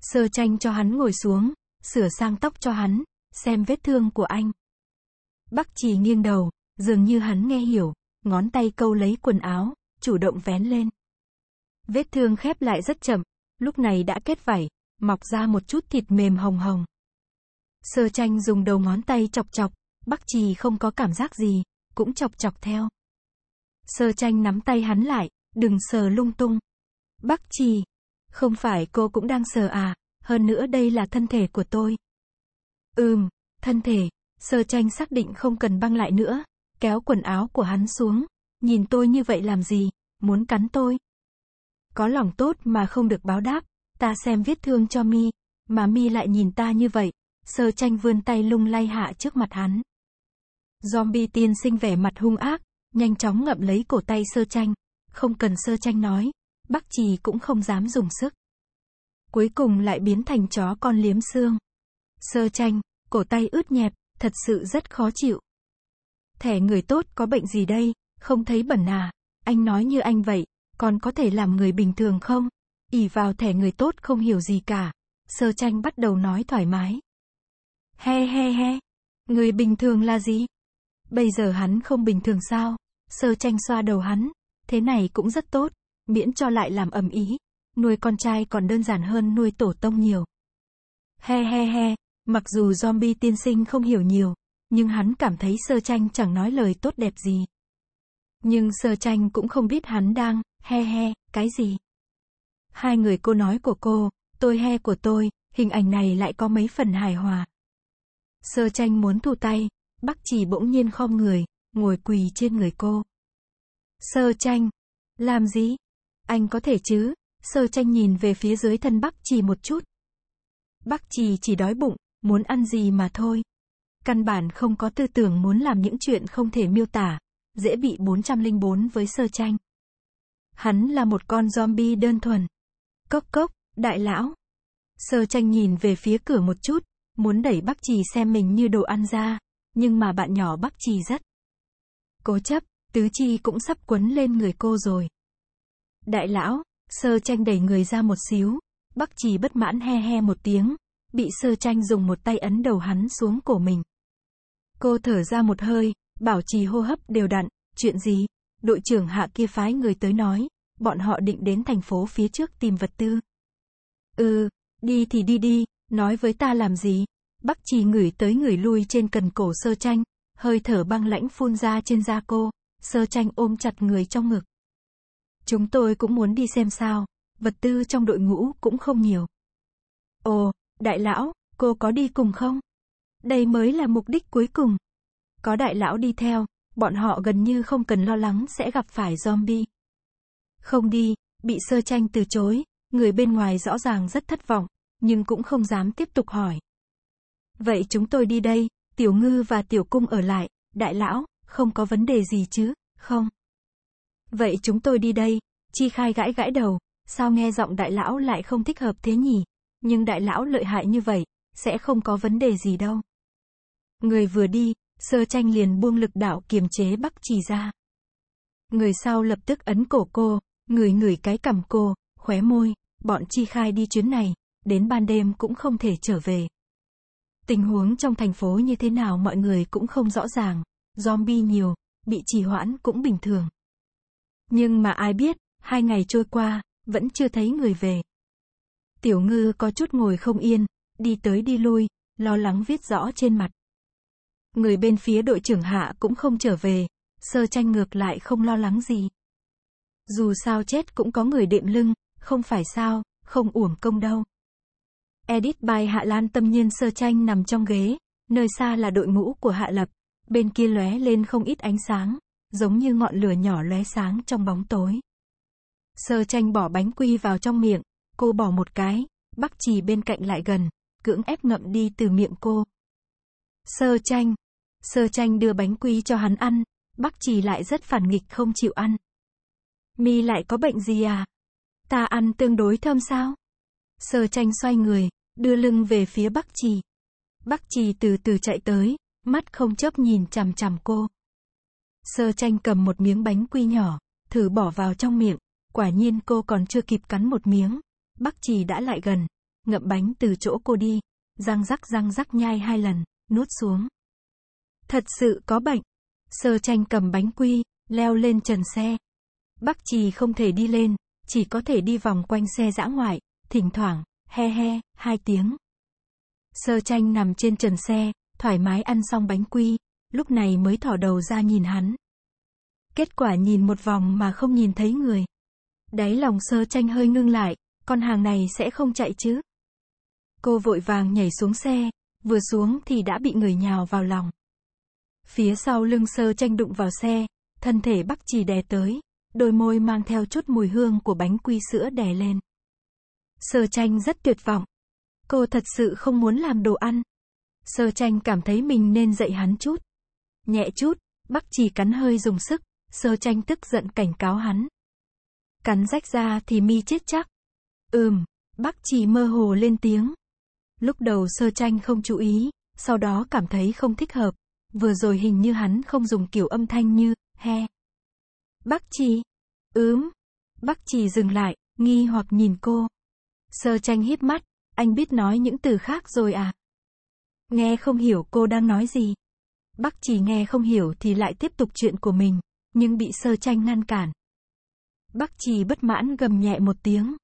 S1: Sơ tranh cho hắn ngồi xuống, sửa sang tóc cho hắn, xem vết thương của anh. Bắc Trì nghiêng đầu, dường như hắn nghe hiểu, ngón tay câu lấy quần áo, chủ động vén lên. Vết thương khép lại rất chậm, lúc này đã kết vảy, mọc ra một chút thịt mềm hồng hồng. Sơ tranh dùng đầu ngón tay chọc chọc, Bắc Trì không có cảm giác gì, cũng chọc chọc theo. Sơ tranh nắm tay hắn lại, đừng sờ lung tung. Bắc Trì, không phải cô cũng đang sờ à, hơn nữa đây là thân thể của tôi. Ừm, thân thể, sơ tranh xác định không cần băng lại nữa, kéo quần áo của hắn xuống, nhìn tôi như vậy làm gì, muốn cắn tôi. Có lòng tốt mà không được báo đáp, ta xem vết thương cho mi, mà mi lại nhìn ta như vậy, sơ tranh vươn tay lung lay hạ trước mặt hắn. Zombie tiên sinh vẻ mặt hung ác, nhanh chóng ngậm lấy cổ tay sơ tranh, không cần sơ tranh nói, bác trì cũng không dám dùng sức cuối cùng lại biến thành chó con liếm xương. Sơ tranh, cổ tay ướt nhẹp, thật sự rất khó chịu. Thẻ người tốt có bệnh gì đây, không thấy bẩn à, anh nói như anh vậy, còn có thể làm người bình thường không? ỉ vào thẻ người tốt không hiểu gì cả. Sơ tranh bắt đầu nói thoải mái. He he he, người bình thường là gì? Bây giờ hắn không bình thường sao? Sơ tranh xoa đầu hắn, thế này cũng rất tốt, miễn cho lại làm ầm ý nuôi con trai còn đơn giản hơn nuôi tổ tông nhiều. He he he, mặc dù zombie tiên sinh không hiểu nhiều, nhưng hắn cảm thấy sơ tranh chẳng nói lời tốt đẹp gì. Nhưng sơ tranh cũng không biết hắn đang, he he, cái gì. Hai người cô nói của cô, tôi he của tôi, hình ảnh này lại có mấy phần hài hòa. Sơ tranh muốn thu tay, bắc chỉ bỗng nhiên khom người, ngồi quỳ trên người cô. Sơ tranh, làm gì? Anh có thể chứ? Sơ tranh nhìn về phía dưới thân Bắc Trì một chút. Bắc Trì chỉ đói bụng, muốn ăn gì mà thôi. Căn bản không có tư tưởng muốn làm những chuyện không thể miêu tả, dễ bị 404 với sơ tranh. Hắn là một con zombie đơn thuần. Cốc cốc, đại lão. Sơ tranh nhìn về phía cửa một chút, muốn đẩy Bắc Trì xem mình như đồ ăn ra, nhưng mà bạn nhỏ Bắc Trì rất cố chấp, tứ chi cũng sắp quấn lên người cô rồi. Đại lão, Sơ tranh đẩy người ra một xíu. Bắc trì bất mãn he he một tiếng. Bị sơ tranh dùng một tay ấn đầu hắn xuống cổ mình. Cô thở ra một hơi, bảo trì hô hấp đều đặn. Chuyện gì? Đội trưởng hạ kia phái người tới nói. Bọn họ định đến thành phố phía trước tìm vật tư. Ừ, đi thì đi đi, nói với ta làm gì? Bắc trì ngửi tới người lui trên cần cổ sơ tranh. Hơi thở băng lãnh phun ra trên da cô. Sơ tranh ôm chặt người trong ngực. Chúng tôi cũng muốn đi xem sao, vật tư trong đội ngũ cũng không nhiều. Ồ, đại lão, cô có đi cùng không? Đây mới là mục đích cuối cùng. Có đại lão đi theo, bọn họ gần như không cần lo lắng sẽ gặp phải zombie. Không đi, bị sơ tranh từ chối, người bên ngoài rõ ràng rất thất vọng, nhưng cũng không dám tiếp tục hỏi. Vậy chúng tôi đi đây, tiểu ngư và tiểu cung ở lại, đại lão, không có vấn đề gì chứ, không? Vậy chúng tôi đi đây. Chi khai gãi gãi đầu. Sao nghe giọng đại lão lại không thích hợp thế nhỉ? Nhưng đại lão lợi hại như vậy, sẽ không có vấn đề gì đâu. Người vừa đi, sơ tranh liền buông lực đạo kiềm chế bắc trì ra. Người sau lập tức ấn cổ cô, người ngửi cái cằm cô, khóe môi, bọn chi khai đi chuyến này, đến ban đêm cũng không thể trở về. Tình huống trong thành phố như thế nào mọi người cũng không rõ ràng, zombie nhiều, bị trì hoãn cũng bình thường. Nhưng mà ai biết, hai ngày trôi qua, vẫn chưa thấy người về. Tiểu ngư có chút ngồi không yên, đi tới đi lui, lo lắng viết rõ trên mặt. Người bên phía đội trưởng hạ cũng không trở về, sơ tranh ngược lại không lo lắng gì. Dù sao chết cũng có người đệm lưng, không phải sao, không uổng công đâu. Edit bài Hạ Lan tâm nhiên sơ tranh nằm trong ghế, nơi xa là đội ngũ của Hạ Lập, bên kia lóe lên không ít ánh sáng giống như ngọn lửa nhỏ lóe sáng trong bóng tối. Sơ tranh bỏ bánh quy vào trong miệng, cô bỏ một cái, Bắc trì bên cạnh lại gần, cưỡng ép ngậm đi từ miệng cô. Sơ tranh. Sơ tranh đưa bánh quy cho hắn ăn, Bắc trì lại rất phản nghịch không chịu ăn. Mi lại có bệnh gì à? Ta ăn tương đối thơm sao? Sơ tranh xoay người, đưa lưng về phía Bắc trì. Bắc trì từ từ chạy tới, mắt không chớp nhìn chằm chằm cô. Sơ tranh cầm một miếng bánh quy nhỏ, thử bỏ vào trong miệng. Quả nhiên cô còn chưa kịp cắn một miếng. Bắc trì đã lại gần, ngậm bánh từ chỗ cô đi. Răng rắc răng rắc nhai hai lần, nuốt xuống. Thật sự có bệnh. Sơ tranh cầm bánh quy, leo lên trần xe. Bắc trì không thể đi lên, chỉ có thể đi vòng quanh xe dã ngoại, thỉnh thoảng, he he, hai tiếng. Sơ tranh nằm trên trần xe, thoải mái ăn xong bánh quy, lúc này mới thỏ đầu ra nhìn hắn. Kết quả nhìn một vòng mà không nhìn thấy người. Đáy lòng sơ tranh hơi ngưng lại, con hàng này sẽ không chạy chứ. Cô vội vàng nhảy xuống xe, vừa xuống thì đã bị người nhào vào lòng. Phía sau lưng sơ tranh đụng vào xe, thân thể bắc trì đè tới, đôi môi mang theo chút mùi hương của bánh quy sữa đè lên. Sơ tranh rất tuyệt vọng. Cô thật sự không muốn làm đồ ăn. Sơ tranh cảm thấy mình nên dạy hắn chút. Nhẹ chút, Bắc trì cắn hơi dùng sức, sơ tranh tức giận cảnh cáo hắn. Cắn rách ra thì mi chết chắc. Ừm, Bắc trì mơ hồ lên tiếng. Lúc đầu sơ tranh không chú ý, sau đó cảm thấy không thích hợp. Vừa rồi hình như hắn không dùng kiểu âm thanh như, he. Bắc trì. Ướm. Bắc trì dừng lại, nghi hoặc nhìn cô. Sơ tranh híp mắt, anh biết nói những từ khác rồi à? Nghe không hiểu cô đang nói gì. Bắc trì nghe không hiểu thì lại tiếp tục chuyện của mình, nhưng bị sơ tranh ngăn cản. Bắc trì bất mãn gầm nhẹ một tiếng.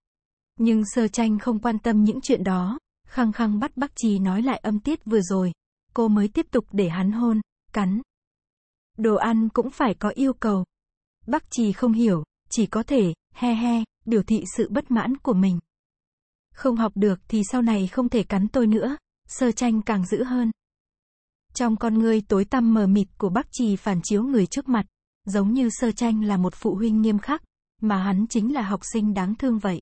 S1: Nhưng sơ tranh không quan tâm những chuyện đó, khăng khăng bắt Bắc Trì nói lại âm tiết vừa rồi, cô mới tiếp tục để hắn hôn, cắn. Đồ ăn cũng phải có yêu cầu. Bắc Trì không hiểu, chỉ có thể, he he, biểu thị sự bất mãn của mình. Không học được thì sau này không thể cắn tôi nữa, sơ tranh càng dữ hơn, trong con ngươi tối tăm mờ mịt của Bắc Trì phản chiếu người trước mặt, giống như Sơ Tranh là một phụ huynh nghiêm khắc, mà hắn chính là học sinh đáng thương vậy.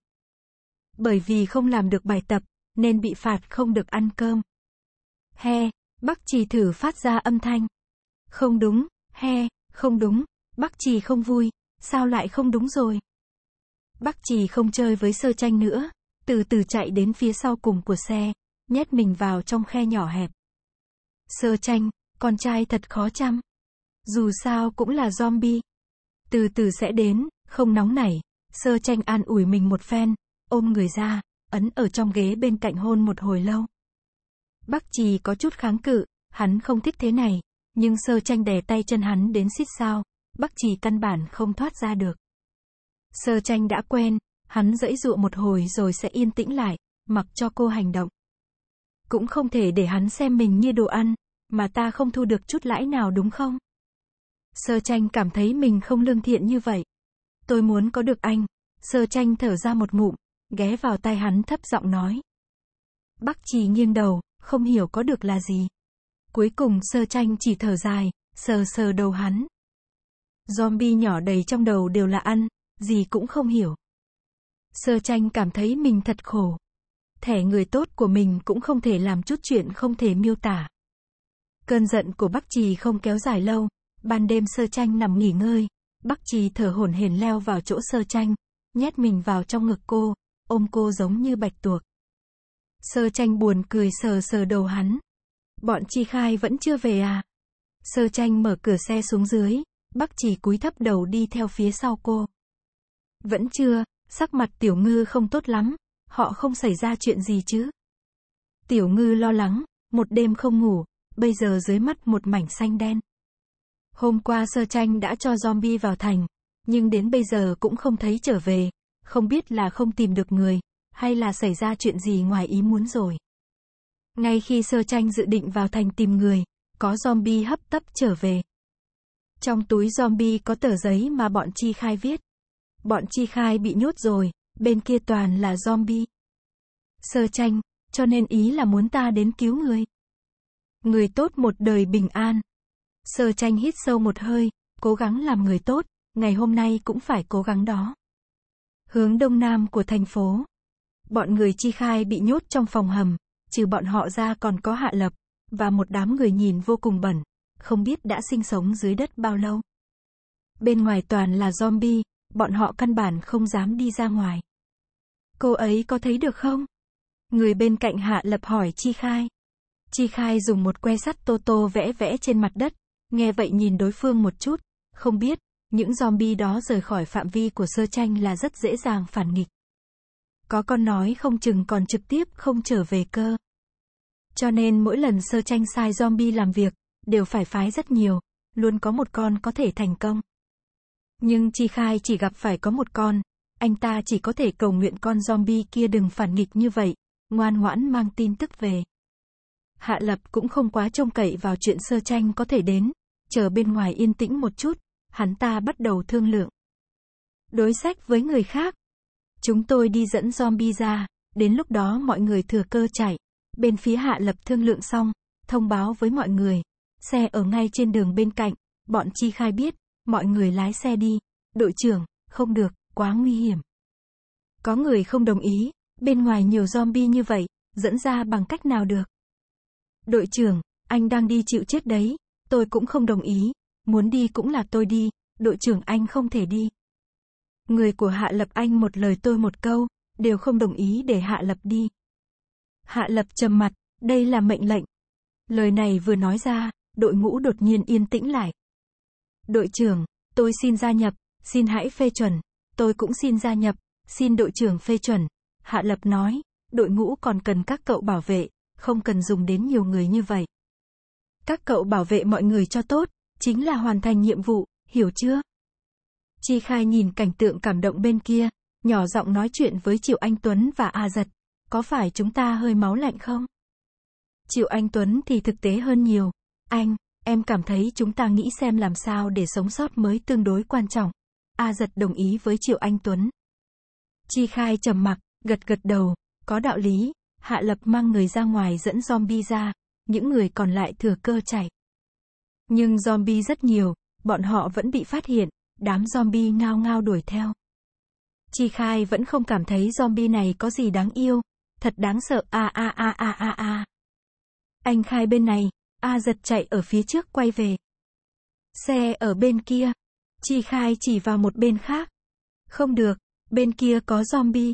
S1: Bởi vì không làm được bài tập, nên bị phạt không được ăn cơm. He, Bắc Trì thử phát ra âm thanh. Không đúng, he, không đúng, Bắc Trì không vui, sao lại không đúng rồi? Bắc Trì không chơi với Sơ Tranh nữa, từ từ chạy đến phía sau cùng của xe, nhét mình vào trong khe nhỏ hẹp. Sơ tranh, con trai thật khó chăm. Dù sao cũng là zombie. Từ từ sẽ đến, không nóng nảy. Sơ tranh an ủi mình một phen, ôm người ra, ấn ở trong ghế bên cạnh hôn một hồi lâu. Bắc trì có chút kháng cự, hắn không thích thế này, nhưng sơ tranh đè tay chân hắn đến xít sao, Bắc trì căn bản không thoát ra được. Sơ tranh đã quen, hắn dẫy dụa một hồi rồi sẽ yên tĩnh lại, mặc cho cô hành động cũng không thể để hắn xem mình như đồ ăn, mà ta không thu được chút lãi nào đúng không? Sơ tranh cảm thấy mình không lương thiện như vậy. Tôi muốn có được anh. Sơ tranh thở ra một ngụm, ghé vào tai hắn thấp giọng nói. Bắc trì nghiêng đầu, không hiểu có được là gì. Cuối cùng sơ tranh chỉ thở dài, sờ sờ đầu hắn. Zombie nhỏ đầy trong đầu đều là ăn, gì cũng không hiểu. Sơ tranh cảm thấy mình thật khổ thẻ người tốt của mình cũng không thể làm chút chuyện không thể miêu tả. Cơn giận của Bắc Trì không kéo dài lâu, ban đêm sơ tranh nằm nghỉ ngơi, Bắc Trì thở hổn hển leo vào chỗ sơ tranh, nhét mình vào trong ngực cô, ôm cô giống như bạch tuộc. Sơ tranh buồn cười sờ sờ đầu hắn. Bọn Chi Khai vẫn chưa về à? Sơ tranh mở cửa xe xuống dưới, Bắc Trì cúi thấp đầu đi theo phía sau cô. Vẫn chưa, sắc mặt tiểu ngư không tốt lắm, họ không xảy ra chuyện gì chứ? Tiểu ngư lo lắng, một đêm không ngủ, bây giờ dưới mắt một mảnh xanh đen. Hôm qua sơ tranh đã cho zombie vào thành, nhưng đến bây giờ cũng không thấy trở về, không biết là không tìm được người, hay là xảy ra chuyện gì ngoài ý muốn rồi. Ngay khi sơ tranh dự định vào thành tìm người, có zombie hấp tấp trở về. Trong túi zombie có tờ giấy mà bọn Chi Khai viết. Bọn Chi Khai bị nhốt rồi, bên kia toàn là zombie. Sơ tranh, cho nên ý là muốn ta đến cứu người. Người tốt một đời bình an. Sơ tranh hít sâu một hơi, cố gắng làm người tốt, ngày hôm nay cũng phải cố gắng đó. Hướng đông nam của thành phố. Bọn người chi khai bị nhốt trong phòng hầm, trừ bọn họ ra còn có hạ lập, và một đám người nhìn vô cùng bẩn, không biết đã sinh sống dưới đất bao lâu. Bên ngoài toàn là zombie, bọn họ căn bản không dám đi ra ngoài. Cô ấy có thấy được không? Người bên cạnh Hạ Lập hỏi Chi Khai. Chi Khai dùng một que sắt tô tô vẽ vẽ trên mặt đất, nghe vậy nhìn đối phương một chút, không biết, những zombie đó rời khỏi phạm vi của sơ tranh là rất dễ dàng phản nghịch. Có con nói không chừng còn trực tiếp không trở về cơ. Cho nên mỗi lần sơ tranh sai zombie làm việc, đều phải phái rất nhiều, luôn có một con có thể thành công. Nhưng Chi Khai chỉ gặp phải có một con, anh ta chỉ có thể cầu nguyện con zombie kia đừng phản nghịch như vậy, ngoan ngoãn mang tin tức về. Hạ Lập cũng không quá trông cậy vào chuyện sơ tranh có thể đến, chờ bên ngoài yên tĩnh một chút, hắn ta bắt đầu thương lượng. Đối sách với người khác. Chúng tôi đi dẫn zombie ra, đến lúc đó mọi người thừa cơ chạy. Bên phía Hạ Lập thương lượng xong, thông báo với mọi người. Xe ở ngay trên đường bên cạnh, bọn Chi Khai biết, mọi người lái xe đi. Đội trưởng, không được, quá nguy hiểm. Có người không đồng ý, bên ngoài nhiều zombie như vậy, dẫn ra bằng cách nào được? Đội trưởng, anh đang đi chịu chết đấy, tôi cũng không đồng ý, muốn đi cũng là tôi đi, đội trưởng anh không thể đi. Người của Hạ Lập Anh một lời tôi một câu, đều không đồng ý để Hạ Lập đi. Hạ Lập trầm mặt, đây là mệnh lệnh. Lời này vừa nói ra, đội ngũ đột nhiên yên tĩnh lại. Đội trưởng, tôi xin gia nhập, xin hãy phê chuẩn. Tôi cũng xin gia nhập, xin đội trưởng phê chuẩn. Hạ Lập nói, đội ngũ còn cần các cậu bảo vệ, không cần dùng đến nhiều người như vậy. Các cậu bảo vệ mọi người cho tốt, chính là hoàn thành nhiệm vụ, hiểu chưa? Chi Khai nhìn cảnh tượng cảm động bên kia, nhỏ giọng nói chuyện với Triệu Anh Tuấn và A Giật. Có phải chúng ta hơi máu lạnh không? Triệu Anh Tuấn thì thực tế hơn nhiều. Anh, em cảm thấy chúng ta nghĩ xem làm sao để sống sót mới tương đối quan trọng. A giật đồng ý với Triệu Anh Tuấn. Chi khai trầm mặc, gật gật đầu, có đạo lý, Hạ Lập mang người ra ngoài dẫn zombie ra, những người còn lại thừa cơ chạy. Nhưng zombie rất nhiều, bọn họ vẫn bị phát hiện, đám zombie ngao ngao đuổi theo. Chi khai vẫn không cảm thấy zombie này có gì đáng yêu, thật đáng sợ a a a a a a. Anh khai bên này, A giật chạy ở phía trước quay về. Xe ở bên kia, Chi Khai chỉ vào một bên khác. Không được, bên kia có zombie.